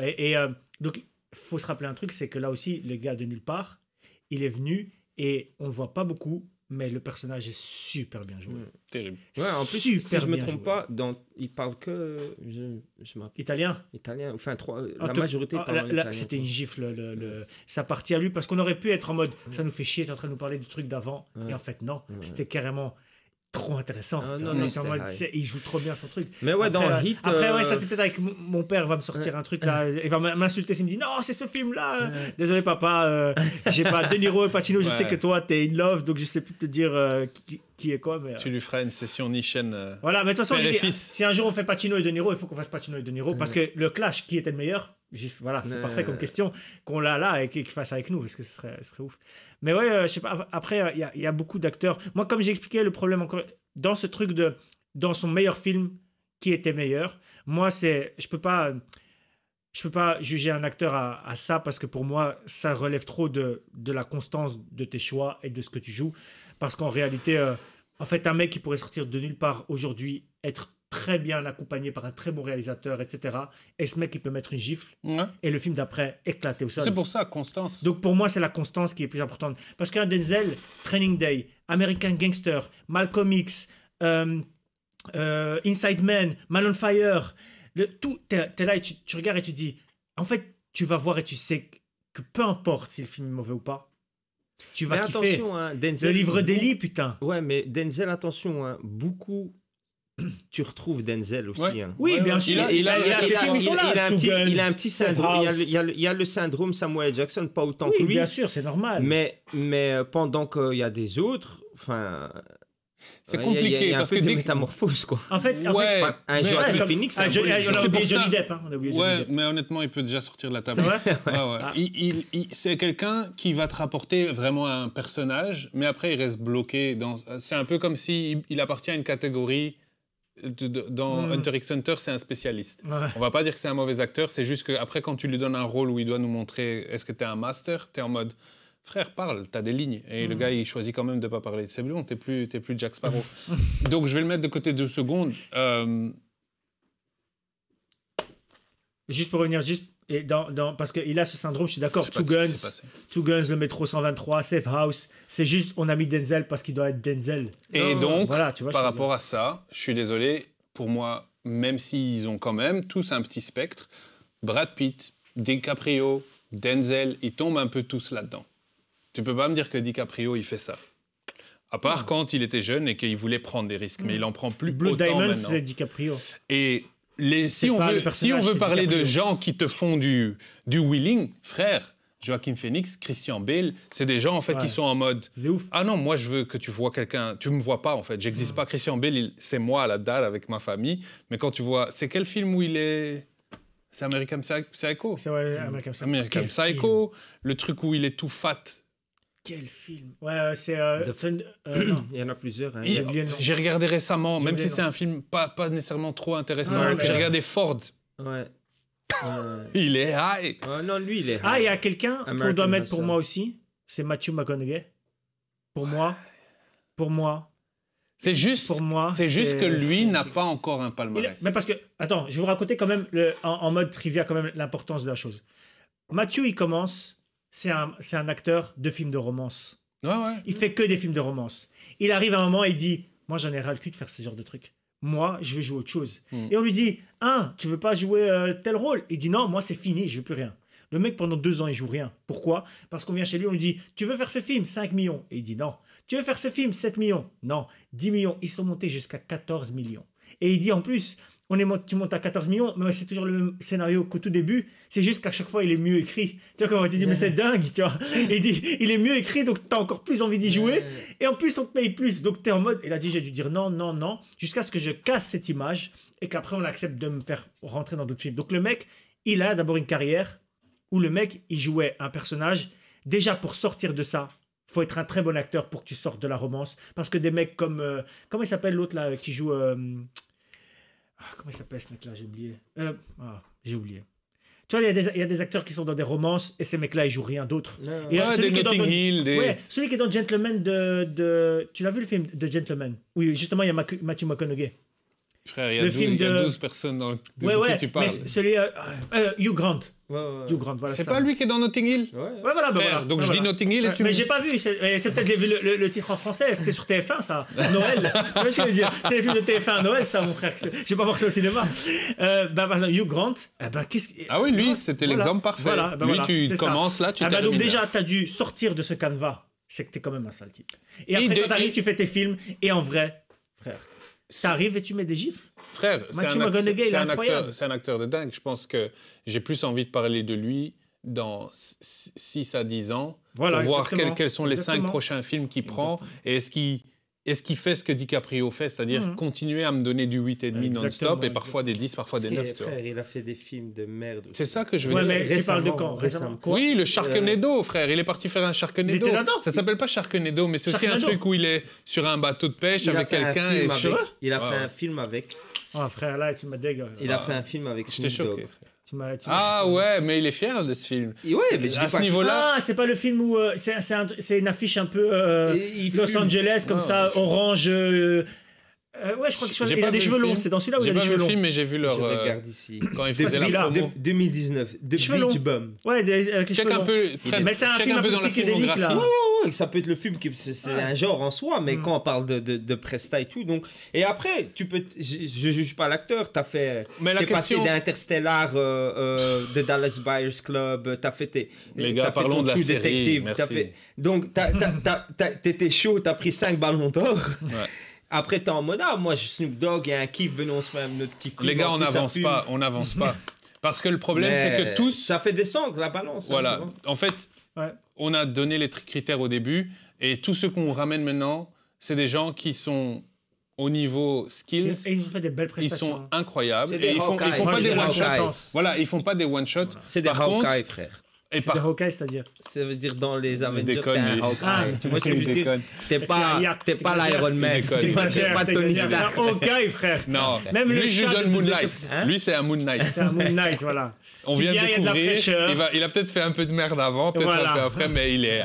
S1: Et, donc, faut se rappeler un truc, c'est que là aussi, le gars de nulle part, il est venu et on ne voit pas beaucoup, mais le personnage est super bien joué. Hmm, terrible. en plus, si je ne me trompe
S3: pas, dans, il
S1: parle que. italien Italien, enfin, la ah, majorité ah, parle italien. C'était une gifle, le, ça partit à lui, parce qu'on aurait pu être en mode ça nous fait chier, tu en train de nous parler du truc d'avant. Et en fait, non, c'était carrément trop intéressant. Ah, il joue trop bien son truc. Mais ouais, après, dans le euh, hit. Après, ouais, euh, ça c'est peut-être avec mon père va me sortir un truc là. Il va m'insulter s'il me dit non, c'est ce film là. Désolé, papa. Euh, j'ai pas De Niro et Pacino. Je sais que toi t'es in love, donc je sais plus te dire qui, est quoi. Mais, Tu lui feras une session Nishen. voilà, mais de toute façon, si un jour on fait Patino et De Niro, il faut qu'on fasse Pacino et De Niro parce que le clash, qui était le meilleur Juste, voilà, c'est parfait comme question qu'on l'a là et qu'il fasse avec nous parce que ce serait ouf. Mais ouais, euh, je sais pas. Après, euh, il y, y, a beaucoup d'acteurs. Moi, comme j'ai expliqué, le problème encore dans ce truc de dans son meilleur film qui était meilleur. Moi, c'est je peux pas je peux pas juger un acteur à, ça parce que pour moi, ça relève trop de, la constance de tes choix et de ce que tu joues. Parce qu'en réalité, euh, en fait, un mec qui pourrait sortir de nulle part aujourd'hui, être très bien accompagné par un très bon réalisateur, etc. Et ce mec, il peut mettre une gifle. Et le film d'après, éclater au sol. C'est pour ça, Constance. Donc pour moi, c'est la constance qui est plus importante. Parce qu'un Denzel, Training Day, American Gangster, Malcolm X, euh, euh, Inside Man, Man on Fire, tout, t'es là et tu, regardes et tu dis, en fait, tu vas voir et tu sais que peu importe si le film est mauvais ou pas, tu vas mais kiffer. Attention, hein, le livre d'Eli,
S3: putain. Ouais, mais Denzel, attention, hein, beaucoup tu retrouves Denzel aussi. Hein. Oui, bien sûr. Il a, il un petit syndrome. Il y, a, le syndrome Samuel Jackson, pas autant que lui. bien sûr, c'est normal. Mais, mais euh, pendant qu'il y a des autres, enfin. C'est compliqué y a, parce que métamorphose quoi.
S1: En fait, en ouais, hein, on a oublié ouais, Johnny Depp.
S2: mais honnêtement, il peut déjà sortir de la table. C'est ah. il, c'est quelqu'un qui va te rapporter vraiment un personnage, mais après il reste bloqué dans. C'est un peu comme si il appartient à une catégorie dans hmm. Hunter x Hunter, c'est un spécialiste. On va pas dire que c'est un mauvais acteur, c'est juste qu'après, quand tu lui donnes un rôle où il doit nous montrer est-ce que tu es un master, tu es en mode frère, parle, tu as des lignes. Et le hmm. gars, il choisit quand même de pas parler. C'est bon, t'es plus, es plus Jack Sparrow. Donc, je vais le mettre de côté deux secondes. Euh,
S1: juste pour revenir juste et dans, parce qu'il a ce syndrome, je suis d'accord, Two Guns, Two Guns, le métro 123, Safe House, c'est juste on a mis Denzel parce qu'il doit être Denzel. Et donc, par rapport
S2: à ça, je suis désolé, pour moi, même s'ils ont quand même tous un petit spectre, Brad Pitt, DiCaprio, Denzel, ils tombent un peu tous là-dedans. Tu peux pas me dire que DiCaprio, il fait ça. À part quand il était jeune et qu'il voulait prendre des risques, mais mm. il en prend plus Blue autant Diamond, c'est DiCaprio. Et si, on veut, si on veut parler de gens qui te font du, du wheeling, frère, Joaquin Phoenix, Christian Bale, c'est des gens en fait qui sont en mode ah non moi je veux que tu vois quelqu'un, tu me vois pas en fait, j'existe pas. Christian Bale c'est moi à la dalle avec ma famille, mais quand tu vois c'est quel film où il est c'est American Psycho. C'est ouais, American Psycho. American Psycho. Le truc où il est tout fat
S1: quel film Ouais, c'est. Euh,
S2: euh, il y en a plusieurs. Hein. J'ai regardé récemment, même si c'est un film pas, pas nécessairement trop intéressant.
S1: Ah, j'ai regardé
S3: Ford. Ouais. il est high. non, lui, il est Ah, il y a quelqu'un qu'on doit mettre pour moi
S1: aussi. C'est Matthew McConaughey. Pour moi. Pour moi. C'est juste, pour moi, c'est juste que lui n'a
S2: pas encore un palmarès. Mais
S1: parce que, attends, je vais vous raconter quand même le, en, mode trivia quand même l'importance de la chose. Mathieu, il commence c'est un, acteur de films de romance. Ouais, ouais. Il fait que des films de romance. Il arrive à un moment et il dit Moi, j'en ai ras le cul de faire ce genre de truc. Moi, je veux jouer autre chose. Hmm. Et on lui dit Un, tu veux pas jouer euh, tel rôle Il dit Non, moi, c'est fini, je veux plus rien. Le mec, pendant deux ans, il joue rien. Pourquoi Parce qu'on vient chez lui, on lui dit Tu veux faire ce film 5 millions Et il dit Non. Tu veux faire ce film 7 millions Non. 10 millions. Ils sont montés jusqu'à 14 millions. Et il dit en plus on tu montes à 14 millions, mais c'est toujours le même scénario qu'au tout début. C'est juste qu'à chaque fois, il est mieux écrit. Tu vois, quand on te dit, mais c'est dingue, tu vois. Il dit, il est mieux écrit, donc as encore plus envie d'y jouer. Et en plus, on te paye plus. Donc t'es en mode, il a dit, j'ai dû dire non, non, non, jusqu'à ce que je casse cette image et qu'après, on accepte de me faire rentrer dans d'autres films. Donc le mec, il a d'abord une carrière où le mec, il jouait un personnage. Déjà, pour sortir de ça, faut être un très bon acteur pour que tu sortes de la romance. Parce que des mecs comme. Euh, comment il s'appelle l'autre là qui joue. Euh, ah, comment il s'appelle ce mec-là J'ai oublié. Euh, ah, j'ai oublié. Tu vois, il y, a des acteurs qui sont dans des romances et ces mecs-là, ils jouent rien d'autre. Et euh, celui, qui dans, Hill, celui qui est dans Gentleman de. de... Tu l'as vu le film de Gentleman Oui, justement, il y a Matthew McConaughey. Frère, il y a, le 12, film de...
S2: personnes dans le... tu parles. Mais celui,
S1: euh, euh, Hugh Grant. Hugh Grant, voilà. C'est pas lui qui est dans Notting Hill voilà, bah, voilà, Donc je dis Notting Hill et tu Mais j'ai pas vu, c'est euh, peut-être le, titre en français, c'était sur TF1 ça, Noël. je veux dire C'est le film de TF1 à Noël ça, mon frère. Je pas voir ça au cinéma. Bah, Hugh Grant, eh ben, qu'est-ce Ah oui, lui, c'était l'exemple parfait. Voilà, bah, lui, tu commences là, tu ah, Donc déjà, tu as dû sortir de ce canevas, c'est que t'es quand même un sale type. Et après, tu arrives, tu fais tes films, et en vrai, frère. Ça arrive et tu mets des gifs Frère, c'est un,
S2: un, acteur de dingue. Je pense que j'ai plus envie de parler de lui dans 6 à 10 ans voilà, pour voir quels quels sont les 5 prochains films qu'il prend et est-ce qu'il et ce qui fait ce que DiCaprio fait, c'est-à-dire mhm. continuer à me donner du 8,5 non-stop et parfois des 10, parfois des 9. Frère,
S3: il a fait des films de merde. C'est ça que je veux dire. Mais tu parles de quand Oui,
S2: le euh, Sharknado, frère. Il est parti faire un Sharknado. Ça s'appelle pas Sharknado, mais c'est aussi un truc où il
S1: est sur un bateau
S2: de pêche avec quelqu'un. et... Il a fait un
S1: film avec. oh, frère, là, tu me dégueules. Il a fait un film avec Snoop Dogg ah
S2: ouais, mais il est fier de ce film. ouais, mais à ce niveau-là.
S1: Ah, c'est pas le film où euh, c'est, une affiche un peu euh, Los Angeles comme ah, ça, orange. Euh, euh, ouais, je crois qu'il il a des cheveux longs. C'est dans celui-là où il a des cheveux longs. J'ai pas vu le film, mais
S3: j'ai vu leur. Je regarde ici. Quand ils faisaient la promo. 2019, The cheveux Bum.
S1: Ouais, avec les
S3: Check un Mais c'est un film un peu psychédélique là ça peut être le film qui c'est un genre en soi, mais mm. quand on parle de, de, Presta et tout, donc et après tu peux, je, juge pas l'acteur, t'as fait, mais la t'es passé d'Interstellar, euh, euh, de Dallas Buyers Club, t'as fait
S1: les gars, as fait parlons de la série, as fait,
S3: donc t'étais chaud, t'as pris 5 ballons d'or.
S1: Ouais.
S3: Après, t'es en mode, ah, moi, je Snoop Dogg et un kiff, venons, se notre petit film. Les gars, on n'avance pas, on n'avance pas. Parce que le problème, c'est que tous. Ça fait descendre la balance. Hein, voilà.
S2: en fait, on a donné les critères au début et tous ceux qu'on ramène maintenant, c'est des gens qui sont au niveau skills.
S1: ils des belles Ils sont incroyables. et ils font, font pas des one shots.
S2: Voilà, ils font pas des one shots. C'est des Hawkeye, frère. Et c'est de
S1: Hawkeye, c'est-à-dire
S3: Ça veut dire dans les aventures, t'es un Hawkeye. Ah, tu vois ce que je veux dire T'es pas, t'es pas l'Iron Man, t'es pas Tony Stark. Hawkeye, frère. Non, même lui, je donne Moonlight.
S2: Lui, c'est un Moonlight. C'est un Moonlight,
S1: voilà. On vient de ah, découvrir. Il,
S2: il a peut-être fait un peu de merde avant, peut-être après, mais il est.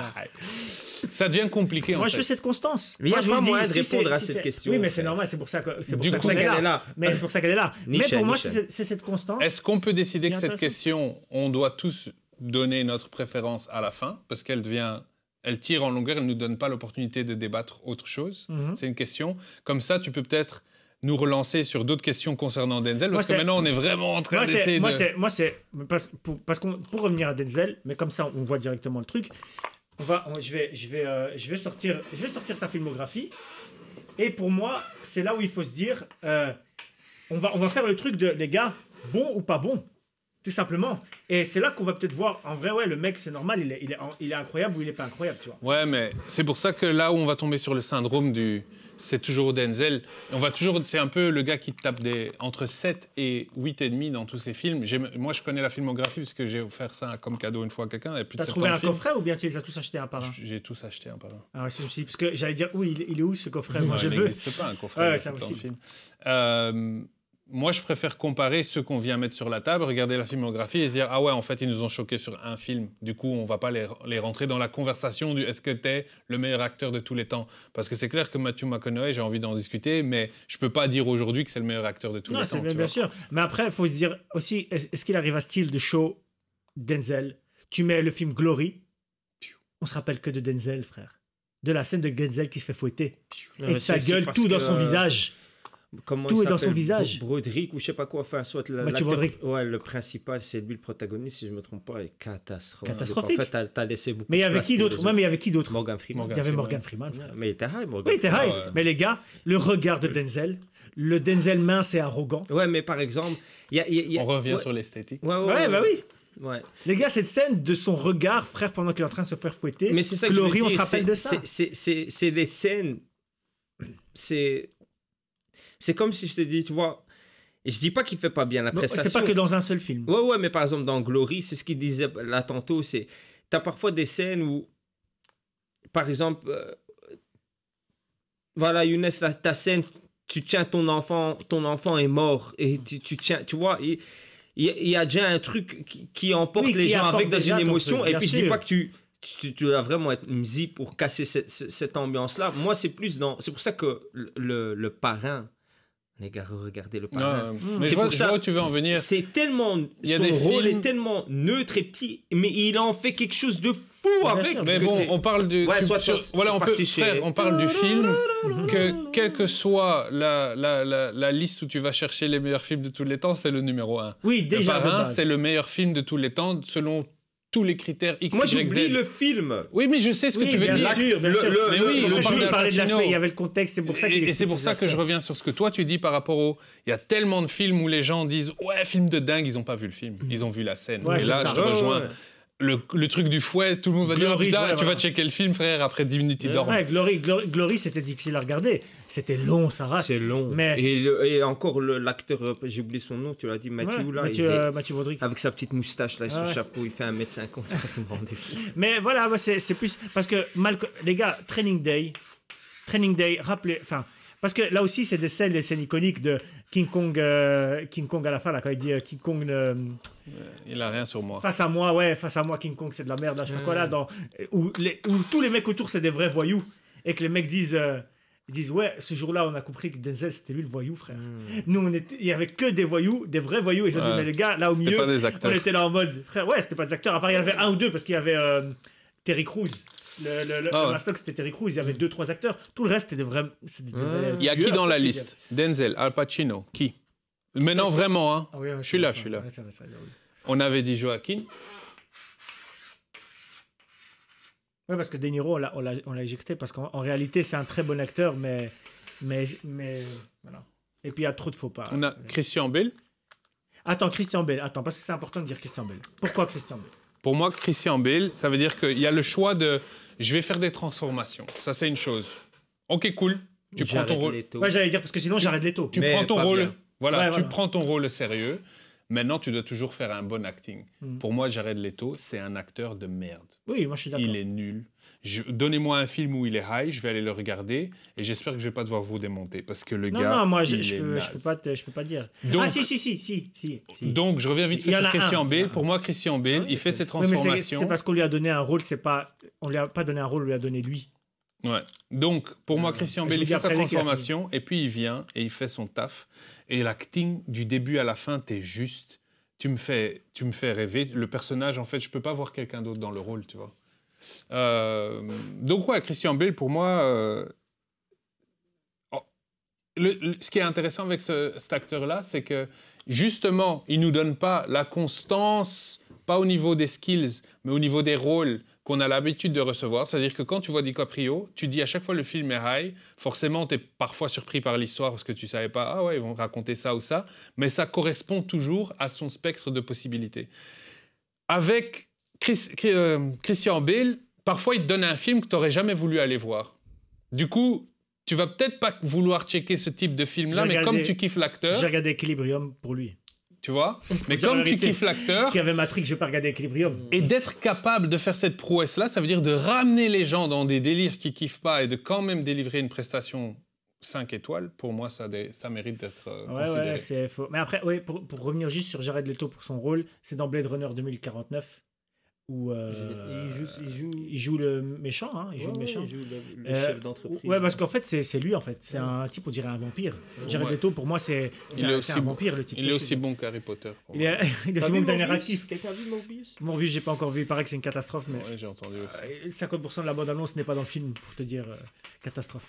S2: Ça devient compliqué. Moi, je veux cette
S1: constance. Moi, il n'y a pas moyen de répondre à cette question. Oui, mais c'est normal, c'est pour ça qu'elle est, là. Mais c'est pour ça qu'elle est là.
S2: Mais pour moi, c'est
S1: cette constance. Est-ce qu'on peut décider que cette
S2: question, on doit tous donner notre préférence à la fin, parce qu'elle devient elle tire en longueur, elle ne nous donne pas l'opportunité de débattre autre chose. Mhm. C'est une question. Comme ça, tu peux peut-être nous relancer sur d'autres questions concernant Denzel, parce que maintenant, on est vraiment en train moi, d'essayer moi, de...
S1: Moi, c'est... Parce, pour, pour revenir à Denzel, mais comme ça, on voit directement le truc, on va, je, vais, je, vais, euh, je, vais sortir, je vais sortir sa filmographie, et pour moi, c'est là où il faut se dire, euh, on, va, on va faire le truc de, les gars, bon ou pas bon tout simplement. Et c'est là qu'on va peut-être voir, en vrai, ouais, le mec, c'est normal, il est, il, est, incroyable ou il n'est pas incroyable, tu
S2: vois. Ouais, mais c'est pour ça que là où on va tomber sur le syndrome du. C'est toujours Denzel. On va toujours. C'est un peu le gars qui tape des, entre 7 et 8,5 et dans tous ses films. Moi, je connais la filmographie parce que j'ai offert ça comme cadeau une fois à quelqu'un. Tu as trouvé un coffret
S1: ou bien tu les as tous achetés un par un J'ai tous acheté un par un. Ah c'est Parce que j'allais dire, oui, il, est où ce coffret Moi, je il veux. pas un coffret. ouais, c'est film.
S2: Euh, moi, je préfère comparer ce qu'on vient mettre sur la table, regarder la filmographie et se dire Ah ouais, en fait, ils nous ont choqué sur un film. Du coup, on va pas les, rentrer dans la conversation du Est-ce que t'es le meilleur acteur de tous les temps Parce que c'est clair que Matthew McConaughey, j'ai envie d'en discuter, mais je peux pas dire aujourd'hui que c'est le meilleur acteur de tous les temps. Non, bien, bien
S1: sûr. Mais après, il faut se dire aussi Est-ce qu'il arrive à style de show Denzel Tu mets le film Glory, on se rappelle que de Denzel, frère. De la scène de Denzel qui se fait fouetter. et de sa gueule tout dans son euh, visage. Comment Tout est dans son visage.
S3: Broderick ou je sais pas quoi. Enfin, soit la, Ouais, le principal, c'est lui le protagoniste, si je me trompe pas, est catastrophe. Catastrophique. en fait, t'as laissé beaucoup. Mais il y avait qui d'autre mais il y avait qui d'autre
S1: Morgan Freeman. Il y avait Morgan Freeman. Mais il était high, Morgan. Oui, il était high. Mais les gars, le regard de Denzel. Le Denzel mince et arrogant. Ouais, mais par exemple,
S3: y a, on revient sur l'esthétique. Ouais, ouais, bah oui. Ouais.
S1: Les gars, cette scène de son regard, frère, pendant qu'il est en train de se faire fouetter. Mais c'est ça Glory, que on se rappelle de ça.
S3: C'est des scènes. C'est c'est comme si je te dis, tu vois, je dis pas qu'il fait pas bien la prestation. C'est pas que dans un seul film. Ouais, ouais, mais par exemple dans Glory, c'est ce qu'il disait là tantôt, c'est as parfois des scènes où, par exemple, euh, voilà Younes, ta scène, tu tiens ton enfant, ton enfant est mort et tu, tiens, tu vois. il y, a déjà un truc qui, emporte les gens avec dans une émotion. et puis je je dis pas que tu, tu, dois vraiment être mzi pour casser cette, ambiance-là. Moi, c'est plus dans. C'est pour ça que le parrain, regardez le parrain. Mmh. C'est pour ça. Où tu veux en venir. C'est tellement. Il y a des rôle est tellement neutre et petit, mais il en fait quelque chose de fou avec. mais bon, on parle du. voilà, on peut. on parle du film.
S2: que quelle que soit la, la, la, liste où tu vas chercher les meilleurs films de tous les temps, c'est le numéro 1. Oui, déjà. Le parrain, c'est le meilleur film de tous les temps selon tous les critères X, Moi, j'oublie le film. Oui,
S1: mais je sais ce que tu veux bien dire. Sûr, bien sûr. mais oui, on parlait parler de l'aspect, il y avait le contexte, c'est pour ça qu'il Et c'est pour ça que je
S2: reviens sur ce que toi tu dis par rapport au. Il y a tellement de films où les gens disent Ouais, film de dingue, ils n'ont pas vu le film, mm. ils ont vu la scène. et là, je rejoins le, truc du fouet, tout le monde va dire tu vas checker le film, frère, après 10 minutes, il euh, dort. Ouais,
S1: Glory, c'était difficile à regarder. C'était long, ça C'est long. Mais... Et, encore l'acteur, euh, j'ai oublié son nom, tu l'as
S3: dit, Mathieu, là.
S1: Mathieu, Avec sa petite
S3: moustache, là, et son chapeau, il fait 1m50.
S1: mais voilà, c'est plus. Parce que, les gars, Training Day, Training Day, rappelez. Enfin, parce que là aussi, c'est des scènes, des scènes iconiques de King Kong, euh, King Kong à la fin, là, quand il dit euh, King Kong. Euh,
S2: il a rien sur moi.
S1: Face à moi, ouais, face à moi, King Kong, c'est de la merde, là, je mm. dans, où, tous les mecs autour, c'est des vrais voyous. Et que les mecs disent. disent ouais, ce jour-là, on a compris que Denzel c'était lui le voyou, frère. Mm. Nous, il y avait que des voyous, des vrais voyous. Ils ont dit mais les gars, là au milieu, on était là en mode frère, ouais, c'était pas des acteurs. À part il y avait un ou deux parce qu'il y avait Terry Crews. Le, le, ah c'était Terry Crews. Il y avait deux, trois acteurs. Tout le reste, c'était ah. vraiment. Il y a qui dans la liste
S2: Denzel, Al Pacino, qui Maintenant, vraiment, hein. je suis là, je suis là. On avait dit Joaquin.
S1: Oui, parce que De Niro, on l'a éjecté, parce qu'en réalité, c'est un très bon acteur, mais. mais, mais Et puis, il y a trop de faux pas. On a
S2: Christian Bale.
S1: Attends, Christian Bale, attends, parce que c'est important de dire Christian Bale. Pourquoi Christian Bale
S2: Pour moi, Christian Bale, ça veut dire qu'il y a le choix de je vais faire des transformations. Ça, c'est une chose.
S1: Ok, cool. Tu prends ton rôle. j'allais dire, parce que sinon, j'arrête les Tu prends ton rôle. Voilà, tu
S2: prends ton rôle sérieux. Maintenant, tu dois toujours faire un bon acting. Mm. Pour moi, j'arrête Leto, c'est un acteur de merde. Oui, moi je suis d'accord. Il est nul. Donnez-moi un film où il est high, je vais aller le regarder et j'espère que je ne vais pas devoir vous démonter parce que le gars. Non, moi je, je, peux,
S1: pas te, peux pas dire. ah si, si, si, si,
S2: Donc je reviens vite fait sur Christian B. Pour moi, Christian Bale, il fait ses transformations. c'est parce qu'on
S1: lui a donné un rôle, c'est pas on lui a pas donné un rôle, on lui a donné lui.
S2: Donc, pour moi, Christian Bale, il fait sa transformation, et puis il vient, et il fait son taf. Et l'acting, du début à la fin, t'es juste. Tu me fais, tu me fais rêver. Le personnage, en fait, je peux pas voir quelqu'un d'autre dans le rôle, tu vois. Euh, donc, ouais, Christian Bale, pour moi... Euh, oh, ce qui est intéressant avec cet acteur-là, c'est que, justement, il nous donne pas la constance, pas au niveau des skills, mais au niveau des rôles qu'on a l'habitude de recevoir. C'est-à-dire que quand tu vois DiCaprio, tu dis à chaque fois le film est high. Forcément, tu es parfois surpris par l'histoire parce que tu savais pas, ah ouais, ils vont raconter ça ou ça. Mais ça correspond toujours à son spectre de possibilités. Avec euh, Christian Bale, parfois il te donne un film que tu n'aurais jamais voulu aller voir. Du coup, tu vas peut-être pas vouloir checker ce type de film-là, mais comme tu kiffes l'acteur. J'ai regardé
S1: Equilibrium pour lui tu vois
S2: Mais comme tu kiffes l'acteur. Parce qu'il y avait
S1: Matrix, je vais pas regarder Equilibrium. Et d'être capable
S2: de faire cette prouesse-là, ça veut dire de ramener les gens dans des délires qui kiffent pas et de quand même délivrer une prestation 5 étoiles, pour moi, ça, ça mérite d'être euh, ouais, Ouais,
S1: c'est faux. Mais après, oui, pour, pour, revenir juste sur Jared Leto pour son rôle, c'est dans Blade Runner 2049. Euh, il, joue, le méchant, hein, il joue le euh, chef d'entreprise. ouais, parce qu'en fait, c'est lui, en fait. C'est un type, on dirait un vampire. Jared Leto, pour moi, c'est un, un, vampire, le type. Il est aussi
S2: bon qu'Harry Potter. Il est, il est aussi bon que Daniel Radcliffe. Quelqu'un a vu
S1: Morbius j'ai pas encore vu. Il paraît que c'est une catastrophe. Mais j'ai entendu aussi. 50% euh, de la bande-annonce n'est pas dans le film, pour te dire, catastrophe.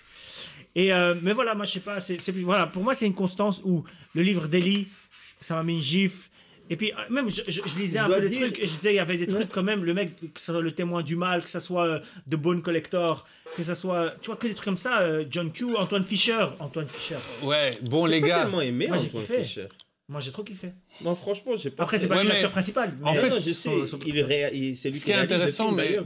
S1: Et, mais voilà, moi, je sais pas. c'est voilà, pour moi, c'est une constance où le livre d'Eli, ça m'a mis une gifle. Et puis, euh, même, je, lisais un peu des trucs, je disais, il y avait des trucs quand même, le mec, que ce le témoin du mal, que ce soit euh, de Bone Collector, que ce soit, tu vois, que des trucs comme ça, euh, John Q, Antoine Fischer, Antoine Fischer.
S3: Ouais, bon, les pas gars. aimé Antoine Fischer.
S1: Moi, j'ai trop kiffé. Non, franchement, j'ai pas. Après, c'est pas l'acteur principal. En fait, non, je sais, il,
S3: c'est ce qui est intéressant, mais,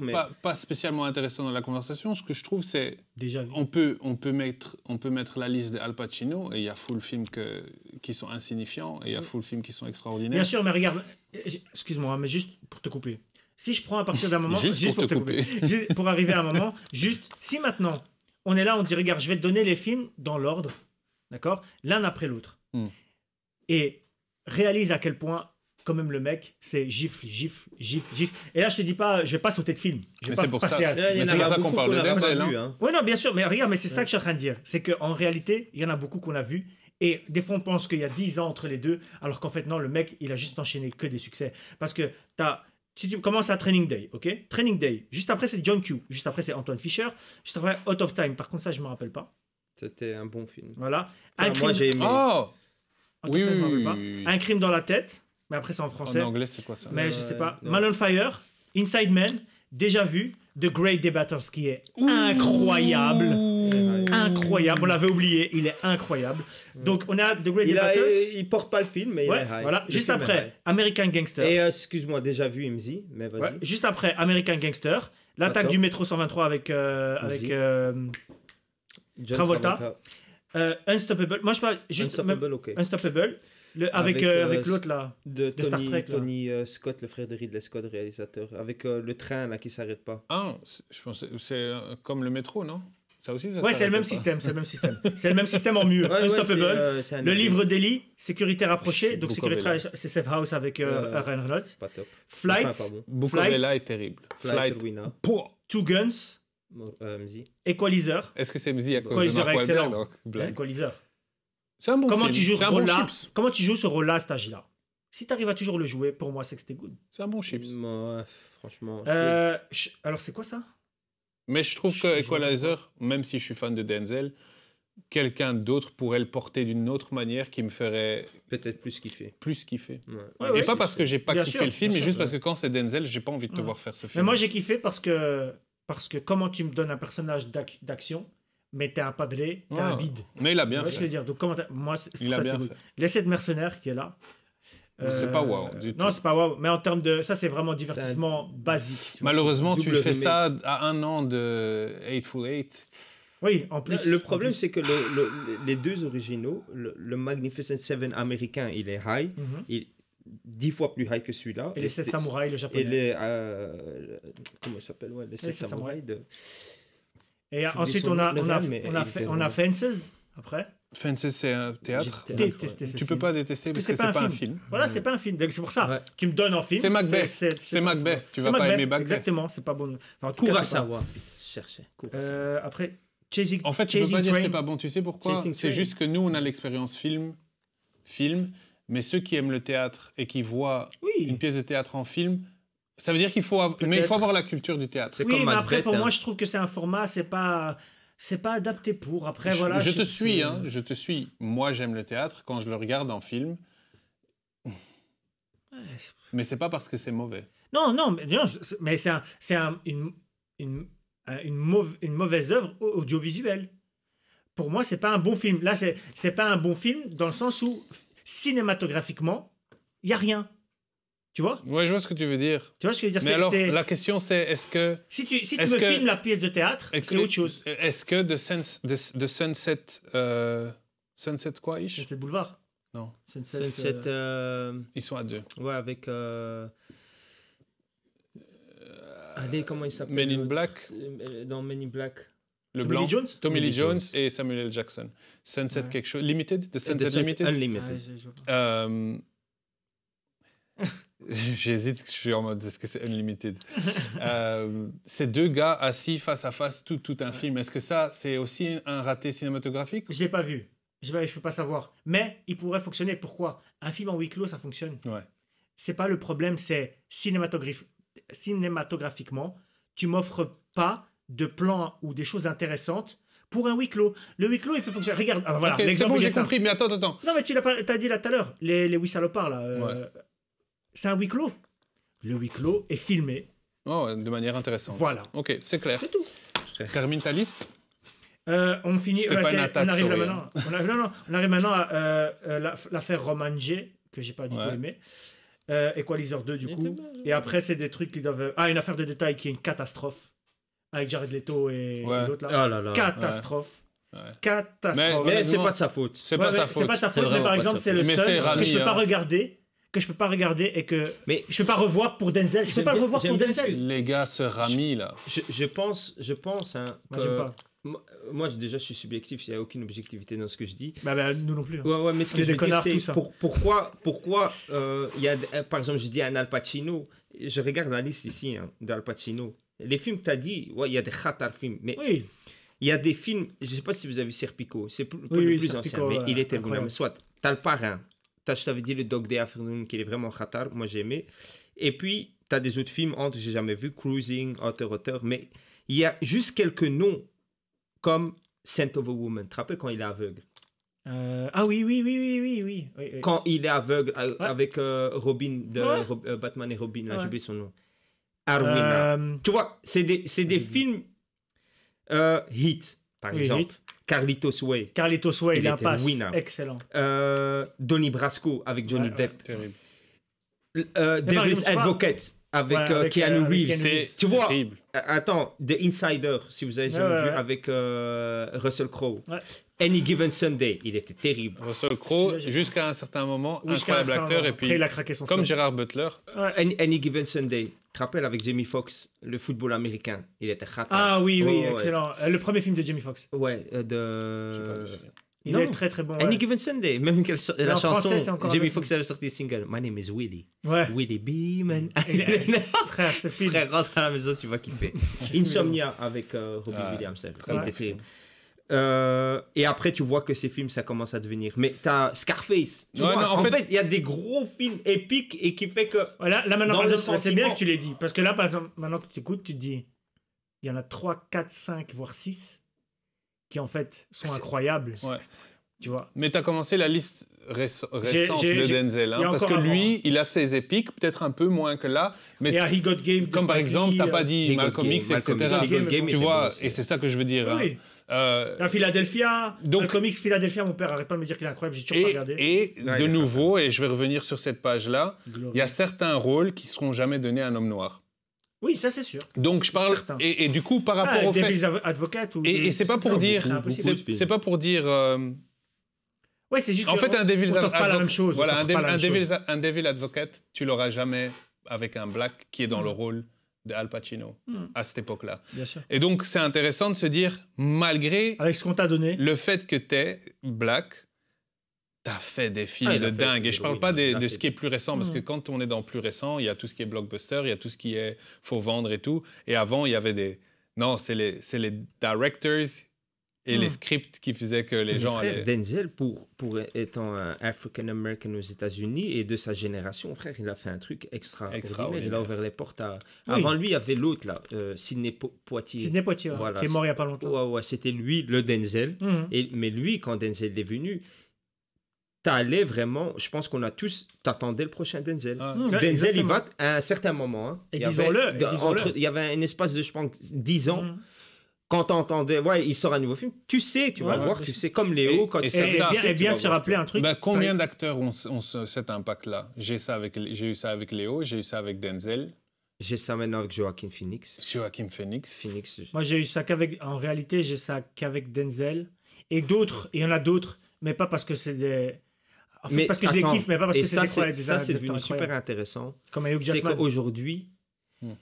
S2: Pas, spécialement intéressant dans la conversation. Ce que je trouve, c'est déjà on peut on peut mettre on peut mettre la liste d'Al Pacino et il y a full films que qui sont insignifiants et il y a full films qui sont extraordinaires. Bien sûr, mais
S1: regarde, euh, excuse-moi, mais juste pour te couper. Si je prends à partir d'un moment, juste, pour, te, couper, pour arriver à un moment, juste si maintenant on est là, on dit regarde, je vais te donner les films dans l'ordre, d'accord, l'un après l'autre. Hmm et réalise à quel point quand même le mec, c'est gifle, gifle, gifle, gifle. Et là, je te dis pas, je vais pas sauter de film. Je vais pas c'est pour ça, c'est ça qu'on parle de Denzel. Hein. hein. Oui, non, bien sûr, mais regarde, mais c'est ça que je suis en train de dire. C'est qu'en réalité, il y en a beaucoup qu'on a vu. Et des fois, on pense qu'il y a 10 ans entre les deux, alors qu'en fait, non, le mec, il a juste enchaîné que des succès. Parce que t'as si tu commences à Training Day, ok Training Day, juste après c'est John Q, juste après c'est Antoine Fisher. juste après Out of Time, par contre ça je me rappelle pas.
S3: C'était un bon film. Voilà. moi j'ai aimé. Oh!
S1: Un, crime dans la tête, mais après c'est en français. En anglais, c'est quoi ça Mais je sais pas. Euh, non. Fire, Inside Man, déjà vu. The Great Debaters qui est incroyable. Incroyable. On l'avait oublié, il est incroyable. Donc on a The Great il il porte pas le film, mais il Voilà. Juste après, American Gangster. Et euh, excuse-moi, déjà vu MZ mais vas-y. Juste après, American Gangster. L'attaque du métro 123 avec. Euh, Travolta. Euh, Unstoppable. Moi, je parle juste. Unstoppable, ok. Unstoppable. Le, avec avec, euh, euh, l'autre, là. De, Tony, Star Trek.
S3: Tony Scott, le frère de Ridley Scott, réalisateur. Avec le train, là, qui s'arrête pas.
S2: Ah, je pensais c'est comme le métro, non ça aussi, ça ouais, c'est le même système, c'est le
S1: même système. c'est le même système en mieux. Unstoppable. le livre d'Eli, sécurité rapprochée. Donc sécurité, c'est Safe House avec Ryan Reynolds. Pas Flight. Enfin, Flight. est terrible. Flight. Flight. Two Guns. Euh, Equalizer. Est-ce que
S3: c'est Mz Equalizer
S1: excellent. C'est un bon comment Tu joues là, Comment tu joues ce rôle-là à cet âge-là Si tu arrives à toujours le jouer, pour moi, c'est que c'était good. C'est un bon chips. franchement. Euh, alors, c'est quoi ça
S2: Mais je trouve que Equalizer, même si je suis fan de Denzel, quelqu'un d'autre pourrait le porter d'une autre manière qui me ferait peut-être plus kiffer. Plus kiffer. et pas parce que j'ai pas kiffé le film, mais juste parce que quand c'est Denzel, j'ai pas envie de te voir faire ce film. Mais moi j'ai
S1: kiffé parce que parce que comment tu me donnes un personnage d'action, mais t'es un padré, t'es un ah. bide. Mais il a bien fait. Je veux dire. Donc, comment Moi, il a bien fait. L'essai de mercenaire qui est là. c'est pas wow. Du non, c'est pas wow. Mais en termes de. Ça, c'est vraiment divertissement basique. Malheureusement, tu fais ça
S2: à un an
S3: de full 8. Oui, en plus. Le problème, c'est que les deux originaux, le, Magnificent Seven américain, il est high. Mm-hmm dix fois plus high que celui-là. Et les 7 samouraïs, le japonais. Et les. Euh, comment s'appelle ouais, Les 7 samouraïs Et ensuite, on a, on, a, on, on, a fait, on
S1: a Fences après.
S2: Fences, c'est un théâtre. Détesté tu peux pas détester parce que, c'est pas, pas, un film. Voilà,
S1: c'est pas un film. C'est pour ça. Tu me donnes un film. C'est Macbeth. C'est Macbeth. Tu vas pas aimer Macbeth. Exactement, c'est pas bon. Enfin, Cherchez. Euh, après, Chasing En fait, tu peux pas train. n'est pas bon. Tu sais pourquoi C'est juste
S2: que nous, on a l'expérience film, film, mais ceux qui aiment le théâtre et qui voient une pièce de théâtre en film, ça veut dire qu'il faut, mais il faut avoir la culture du théâtre. Oui, mais après pour moi hein. je
S1: trouve que c'est un format, c'est pas, c'est pas adapté pour. Après je, voilà. Je, te suis, hein,
S2: je te suis. Moi j'aime le théâtre quand je le regarde en film, Mais mais c'est pas parce que c'est mauvais.
S1: Non, non, mais, mais c'est un, un, une, une, une, mauvaise, une mauvaise œuvre audiovisuelle. Pour moi, c'est pas un bon film. Là, c'est, c'est pas un bon film dans le sens où cinématographiquement, il n'y a rien.
S2: Tu vois Ouais, je vois ce que tu veux dire. Tu vois ce que je veux dire Mais alors, la question c'est est-ce que si tu si tu me filmes la pièce de théâtre, c'est autre chose. Est-ce que The Sunset euh, Sunset quoi ish Sunset Boulevard. Non. Sunset. Euh,
S3: euh, Ils sont à deux. Ouais, avec. Allez, comment il s'appelle Men in Black. Dans Men in Black. Le blanc, Jones Tommy Lee Jones et
S2: Samuel L. Jackson. Sunset quelque chose. Limited Sunset Limited Unlimited. Ah, euh, j'hésite, je suis en mode est-ce que c'est Unlimited euh, Ces deux gars assis face à face, tout, tout un film. Est-ce que ça, c'est aussi un raté
S1: cinématographique Je l'ai pas vu. Je ne peux pas savoir. Mais il pourrait fonctionner. Pourquoi Un film en huis clos, ça fonctionne. Ouais. C'est pas le problème, c'est cinématographiquement, tu m'offres pas de plans ou des choses intéressantes pour un huis clos. Le huis clos, il peut fonctionner. Regarde, ah, voilà, l'exemple. Bon, j'ai compris, mais attends, attends. Non, mais tu l'as as dit là tout à l'heure, les, les huis salopards, là. Euh, c'est un huis clos. Le huis clos est filmé. Oh, de
S2: manière intéressante. Voilà. Ok, c'est clair. C'est tout. Termine ta liste.
S1: Euh, on finit. on, arrive maintenant, on, arrive maintenant à euh, l'affaire Romanger, que j'ai pas du tout aimé. Equalizer 2, du coup. Et hein. après, c'est des trucs qui doivent. Ah, une affaire de détail qui est une catastrophe avec Jared Leto et, l'autre là. Ah Catastrophe. Catastrophe. Mais, c'est pas de sa faute. C'est pas, de sa faute, mais par exemple, c'est le seul que je peux hein. pas regarder que je peux pas regarder et que mais je peux pas revoir pour Denzel. Je peux pas revoir pour Denzel. Les gars,
S3: ce Rami là. Je, je pense, je pense hein, moi, déjà, je suis subjectif. Il n'y a aucune objectivité dans ce que je dis. Bah, bah nous non plus. Hein. mais ce que je c'est pour, pourquoi, pourquoi euh, il y a, par exemple, je dis un Al Pacino. Je regarde la liste ici hein, d'Al Pacino. Les films que tu as dit, ouais, il y a des khatar films. Mais il y a des films, je ne sais pas si vous avez vu Serpico, c'est plus, plus ancien, mais il était incroyable. même soit, tu as le parrain, as, je t'avais dit le Dog Day Afternoon, qui est vraiment khatar, moi j'ai aimé. Et puis, tu as des autres films, entre, j'ai jamais vu, Cruising, Auteur, Auteur, mais il y a juste quelques noms, comme Saint of a Woman. Tu te rappelles quand il est aveugle
S1: euh, ah oui, oui, oui, oui, oui, oui. Quand
S3: il est aveugle euh, avec euh, Robin de Batman et Robin, là, j'ai oublié son nom. Euh, tu vois, c'est des, des mhm. films euh, hits, par exemple. Carlitos Way. Carlitos Way, il, un passe. Excellent. Euh, Donnie Brasco avec Johnny Depp. Terrible. Euh, Davis Advocate avec, euh, euh, Keanu Reeves. Avec tu vois, terrible. attends, The Insider, si vous avez jamais vu, avec Russell Crowe. Any Given Sunday. Il était terrible. Russell Crowe, jusqu'à un certain moment, incroyable acteur. Et puis, il a craqué son comme Gérard Butler. any, Given Sunday. Tu te rappelles avec Jamie Foxx, le football américain Il était raté. Ah oui, oui, excellent. Euh, le premier film de Jamie Foxx. Ouais, euh, de. il est très très bon. Any Given Sunday, même qu'elle la chanson. Jamie Foxx avait sorti single. My name is Willie, Ouais. Willie Beeman.
S1: frère, ce film.
S3: Frère, rentre à la maison, tu vas kiffer. Insomnia avec euh, Robbie Williams. Il était euh, et après, tu vois que ces films, ça commence à devenir. Mais t'as Scarface. Tu as scarface en, fait,
S1: il y a des gros films épiques et qui fait que. Voilà, là maintenant, c'est bien que tu l'aies dit. Parce que là, par exemple, maintenant que tu écoutes, tu te dis il y en a 3, 4, 5, voire 6 qui en fait sont incroyables. Ouais. Tu vois.
S2: Mais t'as commencé la liste récente de Denzel. Hein, parce que lui, il a ses épiques, peut-être un peu moins que là. Mais a. He Got Game, comme par exemple, t'as pas dit Malcolm X, etc. tu vois, et c'est ça que je veux dire. Hein. Oui
S1: la euh, Philadelphia, donc, le comics Philadelphia, mon père arrête pas de me dire qu'il est incroyable, j'ai toujours pas regardé. Et de nouveau,
S2: et je vais revenir sur cette page-là, il y a certains rôles qui seront jamais donnés à un homme noir. Oui, ça c'est sûr. Donc je parle et, et, du coup par rapport ah, au fait,
S1: et, et c'est pas, pour dire, c'est pas
S2: pour dire. c'est juste. En fait, un Devil's Advocate. Voilà, un, Devil's Advocate, tu l'auras jamais avec un black qui est dans mm. le rôle Al Pacino hmm. à cette époque-là. Et donc, c'est intéressant de se dire, malgré. Le fait que t'es black, t'as fait des films ah, de dingue. Et je parle pas de, ce qui est plus récent, parce hmm. que quand on est dans plus récent, il y a tout ce qui est blockbuster, il y a tout ce qui est faut vendre et tout. Et avant, il y avait des. Non, c'est les, les directors et les hmm. scripts qui faisaient que les gens
S3: Denzel, pour, pour étant un African-American aux États-Unis et de sa génération, frère, il a fait un truc extraordinaire. extra Il a ouvert les portes à... Avant lui, il y avait l'autre, là, euh, Sidney Poitier. Sidney Poitier, qui est mort il n'y a pas longtemps. Ouais, ouais, c'était lui, le Denzel. Hmm. mais lui, quand Denzel est venu, t'allais vraiment, je pense qu'on a tous, t'attendais le prochain Denzel. Ah. Hmm, Denzel, il va à un certain moment. Hein. et disons-le, Il y avait un espace de, je pense, 10 ans quand entendais, ouais, il sort un nouveau film, tu sais, tu vas voir, tu sais, comme Léo, quand tu sais, bien, bien se rappeler un truc. Bah, combien
S2: d'acteurs ont, cet impact-là J'ai ça avec, j'ai eu ça avec Léo, j'ai eu ça avec Denzel. J'ai ça maintenant avec Joaquin Phoenix. Joaquin Phoenix. Phoenix.
S1: Moi, j'ai eu ça qu'avec, en réalité, j'ai ça qu'avec Denzel et d'autres. Il y en a d'autres, mais pas parce que c'est des. En fait, mais, parce que je les kiffe, mais pas parce que c'est des quoi, Ça, c'est devenu super intéressant. Comme C'est
S3: qu'aujourd'hui, hmm.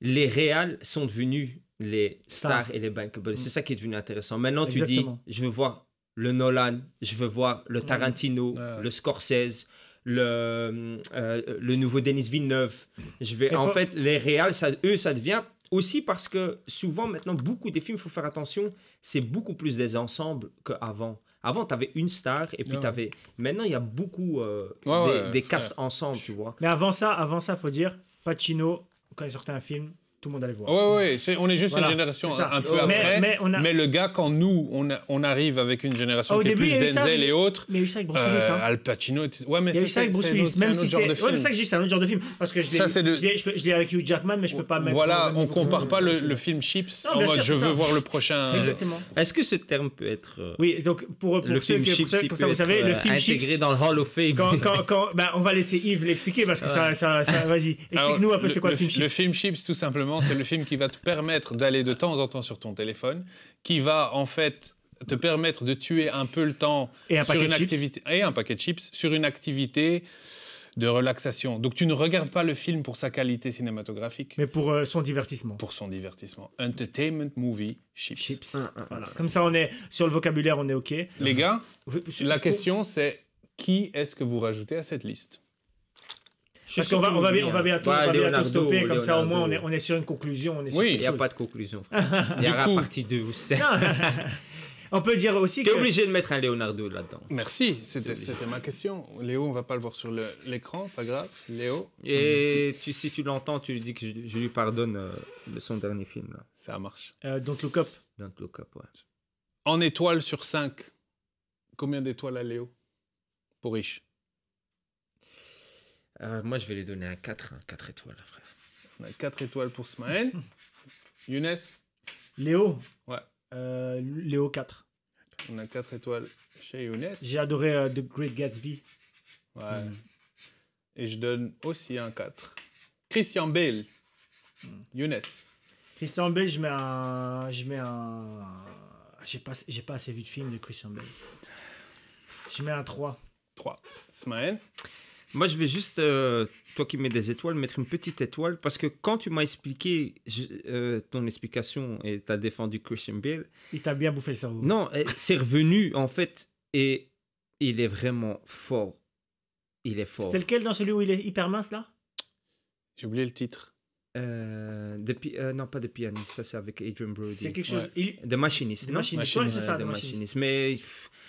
S3: les réals sont devenus les stars et les bankables. Mm. C'est ça qui est devenu intéressant. Maintenant, tu dis, je veux voir le Nolan, je veux voir le mm. Tarantino, le Scorsese, le, euh, le nouveau Denis Villeneuve. Je vais, en fait, les réels ça, eux, ça devient aussi parce que souvent, maintenant, beaucoup des films, il faut faire attention, c'est beaucoup plus des ensembles qu'avant. Avant, tu avais une star et puis ah tu avais. Maintenant, il y a beaucoup euh, des, castes ensemble, tu vois.
S1: Mais avant ça, avant ça, faut dire, Pacino, quand il sortait un film, tout le monde allait voir. Oui, oui, on est juste une génération un peu après. Mais,
S2: le gars, quand nous, on, arrive avec une génération ah, qui est plus Denzel et autres. Mais il y a eu ça avec Bruce Willis. Euh, hein. Al Pacino. Ouais, mais il y a eu ça avec Bruce Willis.
S1: Même si c'est. Ouais, ça que je dis, c'est un autre genre de film. Parce que je l'ai avec Hugh Jackman, mais je ne peux pas mettre. Voilà, on
S3: compare pas le film Chips en mode je veux voir le prochain. Euh, Exactement. Est-ce que ce terme peut être. Euh, oui, donc pour ceux qui. vous savez, le film Chips. Intégré dans le Hall of Fame.
S1: Ben, on va laisser Yves l'expliquer parce que ça. Vas-y, explique-nous un peu c'est quoi le film Chips. Le
S2: film Chips, tout simplement c'est le film qui va te permettre d'aller de temps en temps sur ton téléphone, qui va en fait te permettre de tuer un peu le temps et un sur une activité et un paquet de chips sur une activité de relaxation. Donc tu ne regardes pas le film pour sa qualité cinématographique. Mais pour euh, son divertissement. Pour son divertissement. Entertainment movie chips. chips. Ah, ah, ah. Comme
S1: ça on est sur le vocabulaire, on est OK. Les gars,
S2: la question c'est qui est-ce que vous rajoutez à cette liste
S1: parce qu'on va, on va, hein. on va bientôt, stopper, comme ça au moins on est, sur une conclusion. On est oui, il n'y a pas
S3: de conclusion. il y aura partie 2 vous savez. on peut dire aussi que... es obligé de mettre un Leonardo là-dedans.
S2: Merci, c'était ma question. Léo, on va pas le voir sur l'écran, pas grave. Léo.
S3: Et tu, si tu l'entends, tu lui dis que je, lui pardonne euh, de son dernier film. Là. Ça marche.
S2: Euh, Don't Look Up.
S3: Don't Look Up, ouais.
S2: En étoile sur 5, combien d'étoiles à Léo Pour Riche
S3: euh, moi, je vais les donner un 4, un 4 étoiles, frère. On a 4 étoiles pour Smaël.
S1: Younes Léo Ouais. Euh, Léo 4. On a 4 étoiles chez Younes. J'ai adoré euh, The Great Gatsby. Ouais. Mm.
S2: Et je donne aussi un 4. Christian Bale. Mm. Younes.
S1: Christian Bale, je mets un. Je mets un. J'ai pas, pas assez vu de films de Christian Bale. Je mets un 3.
S3: 3. Smaël moi, je vais juste, euh, toi qui mets des étoiles, mettre une petite étoile parce que quand tu m'as expliqué euh, ton explication et tu as défendu Christian Bale.
S1: Il t'a bien bouffé le cerveau. Non, eh, c'est
S3: revenu en fait et il est vraiment fort. Il est fort. C'était
S1: lequel dans celui où il est hyper mince là
S3: J'ai oublié le titre. Euh, non, pas de pianiste, ça c'est avec Adrian Brody. C'est quelque chose. De machiniste. c'est ça, Mais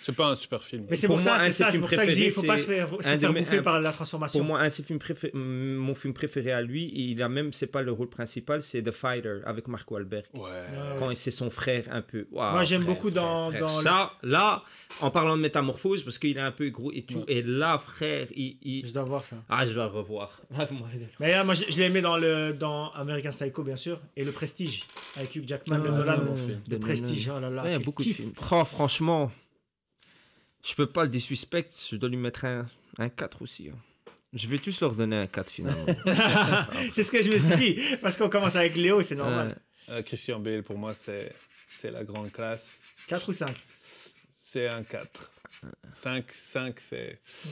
S3: c'est pas un super film. Mais c'est pour, ça, c'est ça, c'est pour ça faut pas se faire, se bouffer par la transformation. Pour moi, un mm, mon film préféré à lui, il a même, c'est pas le rôle principal, c'est The Fighter avec Mark Wahlberg. Ouais. Ah Quand c'est son frère un peu. moi, j'aime beaucoup dans, ça. Là, en parlant de métamorphose, parce qu'il est un peu gros et tout, et là, frère, il, Je dois voir ça. Ah, je dois le revoir.
S1: Mais là, moi, je, l'ai aimé dans le dans American Psycho, bien sûr, et Le Prestige avec Hugh Jackman, le ah, Nolan, le Prestige. Oh là là. Il y a beaucoup de films.
S3: Franchement. Je peux pas le dissuspecte je dois lui mettre un, 4 aussi. Hein. Je vais tous leur donner un 4 finalement. c'est ce que je me suis
S1: dit, parce qu'on commence avec Léo, c'est normal. Euh, Christian Bale, pour moi, c'est, la grande classe. 4 ou 5
S2: C'est un 4. 5, 5, c'est. Hmm.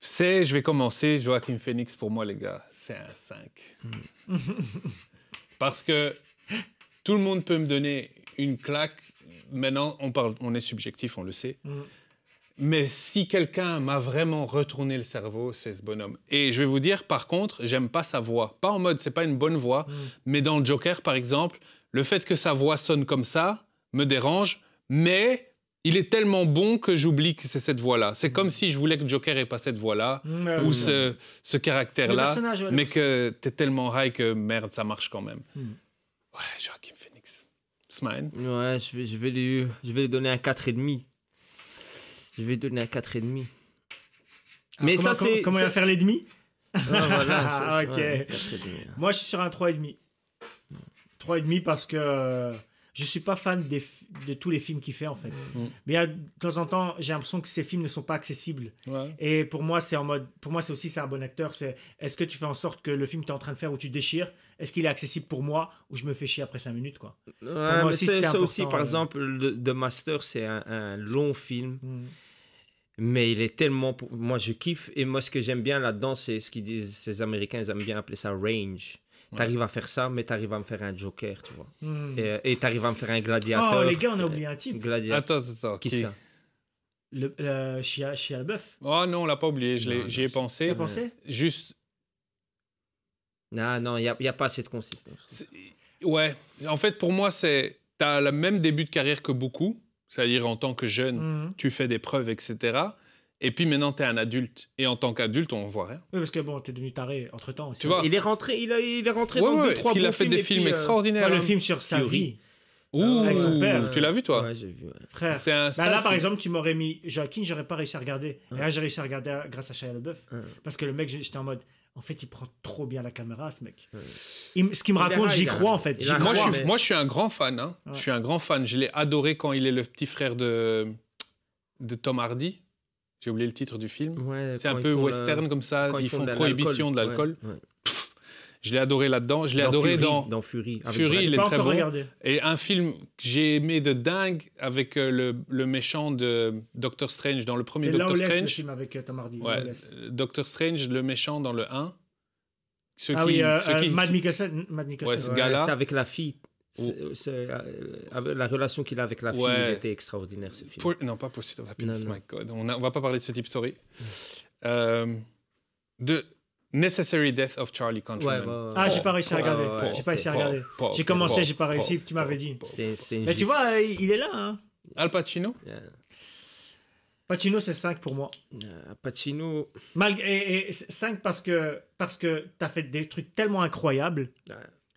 S2: C'est, je vais commencer, Joaquin Phoenix, pour moi, les gars, c'est un 5. Hmm. parce que tout le monde peut me donner une claque. Maintenant, on, parle, on est subjectif, on le sait. Hmm. Mais si quelqu'un m'a vraiment retourné le cerveau, c'est ce bonhomme. Et je vais vous dire, par contre, j'aime pas sa voix. Pas en mode, c'est pas une bonne voix, mm. mais dans Joker, par exemple, le fait que sa voix sonne comme ça me dérange, mais il est tellement bon que j'oublie que c'est cette voix-là. C'est comme mm. si je voulais que Joker ait pas cette voix-là mm, ou ce, caractère-là, mais que t'es tellement high que merde, ça marche quand même. Ouais, Joaquin
S3: Phoenix. Smile. Ouais, je vais, je, vais lui, je vais lui donner un 4,5. Je vais donner à 4,5.
S1: Ah, mais comment, ça, c'est. Comment il va faire les demi ah, voilà, ça, ah, ok. Hein. Moi, je suis sur un 3,5. 3,5 parce que je ne suis pas fan de tous les films qu'il fait en fait. Mm. Mais de temps en temps, j'ai l'impression que ces films ne sont pas accessibles. Et pour moi, c'est en mode, pour moi, c'est aussi c'est un bon acteur. C'est est-ce que tu fais en sorte que le film que tu es en train de faire où tu déchires, est-ce qu'il est accessible pour moi ou je me fais chier après 5 minutes quoi. c'est, ça aussi, par exemple,
S3: The Master, c'est un, long film. Mm mais il est tellement. Moi, je kiffe. Et moi, ce que j'aime bien là-dedans, c'est ce qu'ils disent. Ces Américains, ils aiment bien appeler ça range. T'arrives à faire ça, mais t'arrives à me faire un Joker, tu vois. Hmm. Et t'arrives à me faire un gladiateur. Oh, les gars, on a euh, oublié un type. Attends, attends, attends. Qui ça
S1: le, Chia, euh,
S3: Oh non, on l'a pas oublié, j'y ai pensé. pensé Juste. Non, non, il n'y y a pas assez de consistance.
S2: Ouais, en fait, pour moi, c'est. T'as le même début de carrière que beaucoup, c'est-à-dire en tant que jeune, mhm. tu fais des preuves, etc. Et puis maintenant, tu es un adulte. Et en tant qu'adulte, on voit rien.
S1: Oui, parce que bon, tu es devenu taré entre temps Tu vois il est
S3: rentré, il, il est rentré dans ouais, trois Il a fait des films euh, extraordinaires. Hein. le film sur sa
S1: avec son père. Tu l'as
S3: vu, toi Ouais, j'ai vu.
S1: Frère. Bah, là, par exemple, tu m'aurais mis Joaquin, j'aurais pas réussi à regarder. Et là, hein j'ai réussi à regarder euh, grâce à Shia LaBeouf. Hein. Parce que le mec, j'étais en mode, en fait, il prend trop bien la caméra, ce mec. ce qu'il me eh ben raconte, j'y crois, en fait. moi, je suis, un grand
S2: fan. Hein. Je suis un grand fan. Je l'ai adoré quand il est le petit frère de, Tom Hardy. J'ai oublié le titre du film. c'est un peu western comme ça. ils, font, prohibition de l'alcool. Je l'ai adoré là-dedans. Je l'ai adoré dans... dans Fury. Fury, il est très bon. Et un film que j'ai aimé de dingue avec euh, le, le, méchant de Doctor Strange dans le premier Doctor là où Strange. le film avec euh, Tom Hardy. Ouais. Doctor Strange, le
S3: méchant dans le 1. Ce ah qui, oui, euh, Mad Mikkelsen. Mad c'est avec la fille. la relation qu'il a avec la fille était extraordinaire ce film. non, pas Pursuit of Happiness, my
S2: God. On, ne va pas parler de ce type, sorry. Mm. Euh, de, Necessary Death of Charlie Countryman. ah, j'ai pas réussi à regarder. j'ai pas regarder. J'ai commencé, j'ai pas réussi. Tu m'avais dit.
S1: Mais tu vois, euh, il est là. Hein. Al Pacino. Pacino, c'est 5 pour moi. Euh, Pacino. Malgré, et, 5 parce que, parce que t'as fait des trucs tellement incroyables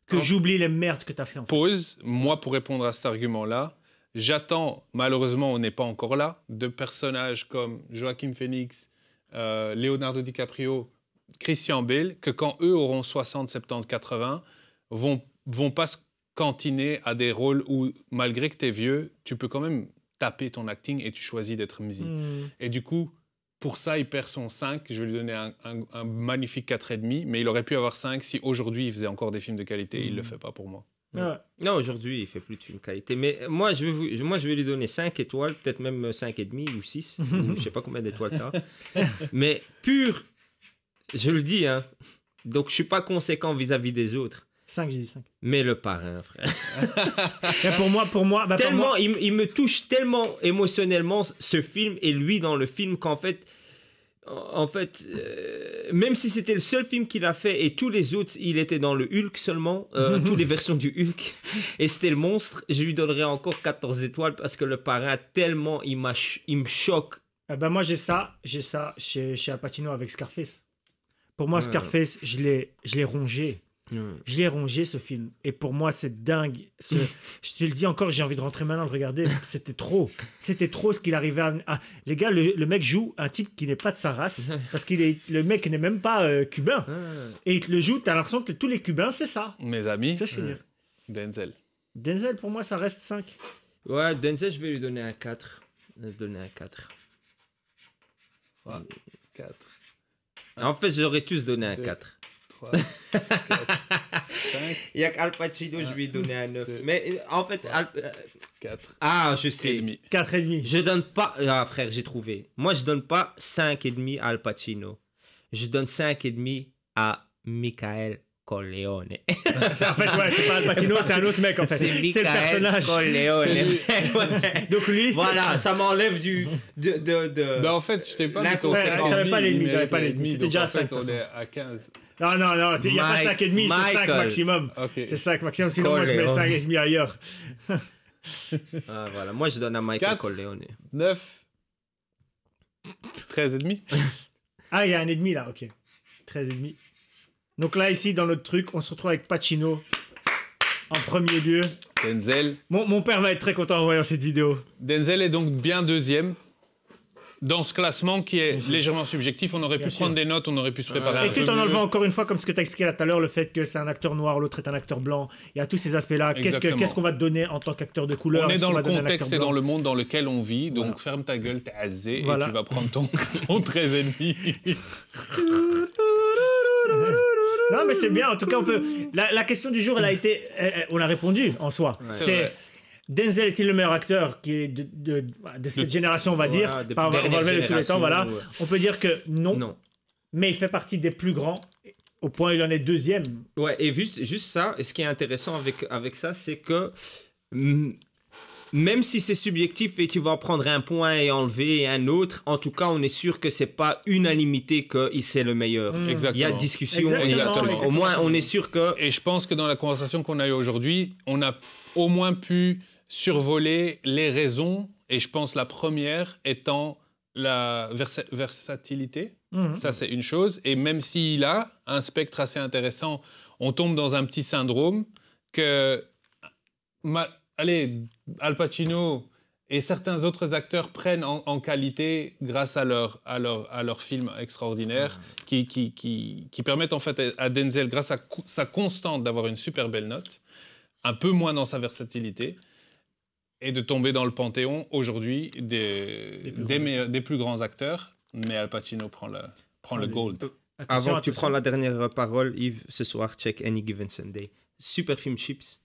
S1: que j'oublie les merdes que t'as fait. En
S2: Pause. Moi, pour répondre à cet argument-là, j'attends, malheureusement, on n'est pas encore là, de personnages comme Joaquin Phoenix, euh, Leonardo DiCaprio Christian Bale que quand eux auront 60, 70, 80, vont, vont pas se cantiner à des rôles où, malgré que tu es vieux, tu peux quand même taper ton acting et tu choisis d'être Mzi. Hmm. Et du coup, pour ça, il perd son 5. Je vais lui donner un, un, un magnifique 4,5, mais il aurait pu avoir 5 si aujourd'hui il faisait encore des films de qualité. Il le hmm. fait pas pour moi.
S3: Non, aujourd'hui, il fait plus de films qualité. Mais euh, moi, je vais, moi, je vais lui donner 5 étoiles, peut-être même 5,5 ou 6, ou je sais pas combien d'étoiles as. Mais pur je le dis, hein. Donc, je suis pas conséquent vis-à-vis des autres. 5, j'ai dit 5. Mais le parrain, frère.
S1: pour moi, pour moi, bah,
S3: Il, me touche tellement émotionnellement ce film et lui dans le film qu'en fait, en fait, euh, même si c'était le seul film qu'il a fait et tous les autres, il était dans le Hulk seulement, euh, toutes les versions du Hulk, et c'était le monstre, je lui donnerais encore 14 étoiles parce que le parrain, tellement il,
S1: il me choque. Ah bah, moi, j'ai ça, j'ai ça chez, chez Apatino avec Scarface. Pour moi, Scarface, je l'ai, je l'ai rongé. Je l'ai rongé ce film. Et pour moi, c'est dingue. je te le dis encore, j'ai envie de rentrer maintenant, le regarder. C'était trop. C'était trop ce qu'il arrivait à. les gars, le, mec joue un type qui n'est pas de sa race. Parce qu'il est le mec n'est même pas euh, cubain. Et il te le joue, t'as l'impression que tous les cubains, c'est ça. Mes amis. Ça, c'est Denzel. Denzel, pour moi, ça reste 5. Ouais, Denzel, je vais lui donner un 4. Je
S3: vais lui donner un 4. 4. Ah, en fait, j'aurais tous donné un 4. 3, Il y a qu'Al Pacino, je lui ai donné un 9. mais euh, en fait, 4. Euh, ah, je sais. 4,5. Je donne pas. Ah, frère, j'ai trouvé. Moi, je donne pas 5,5 à Al Pacino. Je donne 5,5 à Michael Colleone, en fait, ouais, c'est pas Al Pacino, c'est un autre mec en fait. C'est le personnage. Coléone. Donc lui. Voilà, ça m'enlève du. De, de, bah, en fait, je t'ai pas dit ton T'avais pas l'ennemi, t'avais pas l'ennemi. T'étais déjà à 5. On est
S1: à 15. Non, non, non, il n'y a pas 5,5, c'est 5 maximum. C'est 5 maximum, sinon moi je mets 5,5 ailleurs.
S3: ah, voilà, moi je donne à Michael 4, 13 9,
S1: 13,5. ah, il y a un et demi là, ok. 13,5. Donc là, ici, dans notre truc, on se retrouve avec Pacino en premier lieu. Denzel. Mon, père va être très content en voyant cette vidéo. Denzel est donc bien
S2: deuxième dans ce classement qui est légèrement subjectif. On aurait pu prendre des notes, on aurait pu se préparer. Et tout en enlevant
S1: encore une fois, comme ce que tu as expliqué tout à l'heure, le fait que c'est un acteur noir, l'autre est un acteur blanc. Il y a tous ces aspects-là. Qu'est-ce qu'on va te donner en tant qu'acteur de couleur On est, dans le contexte et dans le
S2: monde dans lequel on vit. Donc ferme ta gueule, t'es asé et tu vas prendre ton, ton ennemi
S1: Non, mais c'est bien. En tout cas, on peut. La, question du jour, elle a été. on a répondu en soi. C'est. Denzel est-il le meilleur acteur qui de, de, cette génération, on va dire, voilà, le tout le temps, voilà. On peut dire que non, non, mais il fait partie des plus grands, au point où il en est deuxième.
S3: Ouais, et juste, juste ça, et ce qui est intéressant avec, avec ça, c'est que mm, même si c'est subjectif et tu vas prendre un point et enlever un autre, en tout cas, on est sûr que c'est pas unanimité que c'est le meilleur. Hmm. Il y a discussion. Exactement. Au moins, on est sûr que. Et je pense que dans la conversation qu'on a eue aujourd'hui,
S2: on a au moins pu survoler les raisons. Et je pense la première étant la versatilité. Hmm. Ça, c'est une chose. Et même s'il a un spectre assez intéressant, on tombe dans un petit syndrome que allez, Al Pacino et certains autres acteurs prennent en, qualité grâce à leur, à leur, à leur film extraordinaire qui, qui, qui, qui, permettent en fait à Denzel, grâce à sa constante d'avoir une super belle note, un peu moins dans sa versatilité, et de tomber dans le panthéon aujourd'hui des, des, plus, plus grands acteurs. Mais Al Pacino prend le, prend le gold. Euh, Avant que
S3: tu prends la dernière parole, Yves, ce soir, check Any Given Sunday. Super film Chips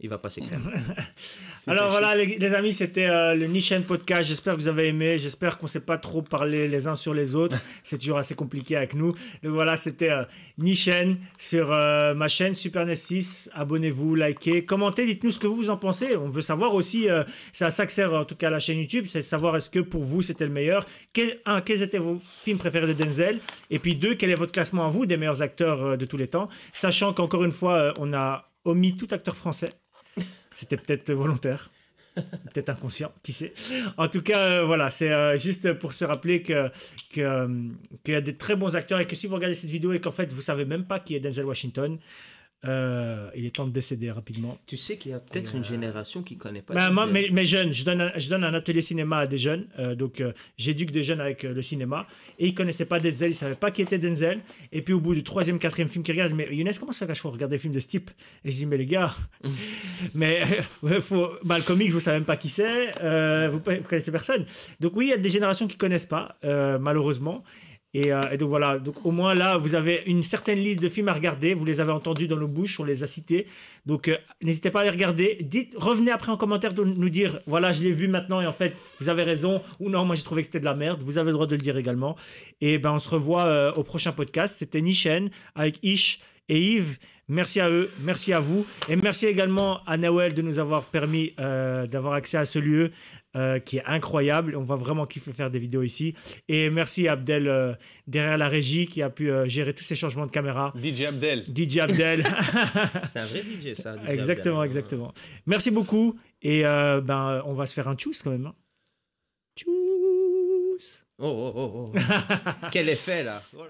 S3: il va passer crème.
S1: Alors voilà, les, amis, c'était euh, le Nishen Podcast. J'espère que vous avez aimé. J'espère qu'on ne s'est pas trop parlé les uns sur les autres. C'est toujours assez compliqué avec nous. voilà, c'était euh, Nishen sur euh, ma chaîne Super 6. Abonnez-vous, likez, commentez, dites-nous ce que vous en pensez. On veut savoir aussi, euh, c'est à ça que sert en tout cas la chaîne YouTube, c'est savoir est-ce que pour vous c'était le meilleur. Quel, un, quels étaient vos films préférés de Denzel Et puis deux, quel est votre classement à vous des meilleurs acteurs de tous les temps Sachant qu'encore une fois, on a omis tout acteur français. C'était peut-être volontaire. peut-être inconscient, qui sait. En tout cas, euh, voilà, c'est euh, juste pour se rappeler euh, qu'il y a des très bons acteurs et que si vous regardez cette vidéo et qu'en fait vous savez même pas qui est Denzel Washington, euh, il est temps de décéder rapidement. Tu sais qu'il y a peut-être une
S3: génération qui ne connaît pas. Mais bah, moi,
S1: mes, jeunes, je donne, un, je donne un atelier cinéma à des jeunes. Euh, donc, euh, j'éduque des jeunes avec le cinéma. Et ils ne connaissaient pas Denzel, ils ne savaient pas qui était Denzel. Et puis, au bout du troisième, quatrième film qu'ils regardent, mais Younes, comment ça cache pour regarder des films de ce type Et je dis, mais les gars, mais faut... Bah, le vous ne savez même pas qui c'est, vous ne connaissez personne. Donc, oui, il y a des générations qui ne connaissent pas, malheureusement. Euh, et, donc voilà, donc au moins là, vous avez une certaine liste de films à regarder. Vous les avez entendus dans nos bouches, on les a cités. Donc euh, n'hésitez pas à les regarder. Dites, revenez après en commentaire de nous dire, voilà, je l'ai vu maintenant et en fait, vous avez raison ou non, moi j'ai trouvé que c'était de la merde. Vous avez le droit de le dire également. Et ben on se revoit euh, au prochain podcast. C'était Nishen avec Ish et Yves. Merci à eux, merci à vous et merci également à Noël de nous avoir permis d'avoir accès à ce lieu. Euh, qui est incroyable. On va vraiment kiffer faire des vidéos ici. Et merci Abdel euh, derrière la régie qui a pu euh, gérer tous ces changements de caméra. DJ Abdel. DJ Abdel. c'est un vrai DJ ça. exactement, exactement. Merci beaucoup et ben on va se faire un tchuss quand même. Hein.
S3: Tchuss. oh oh oh. oh. Quel effet là.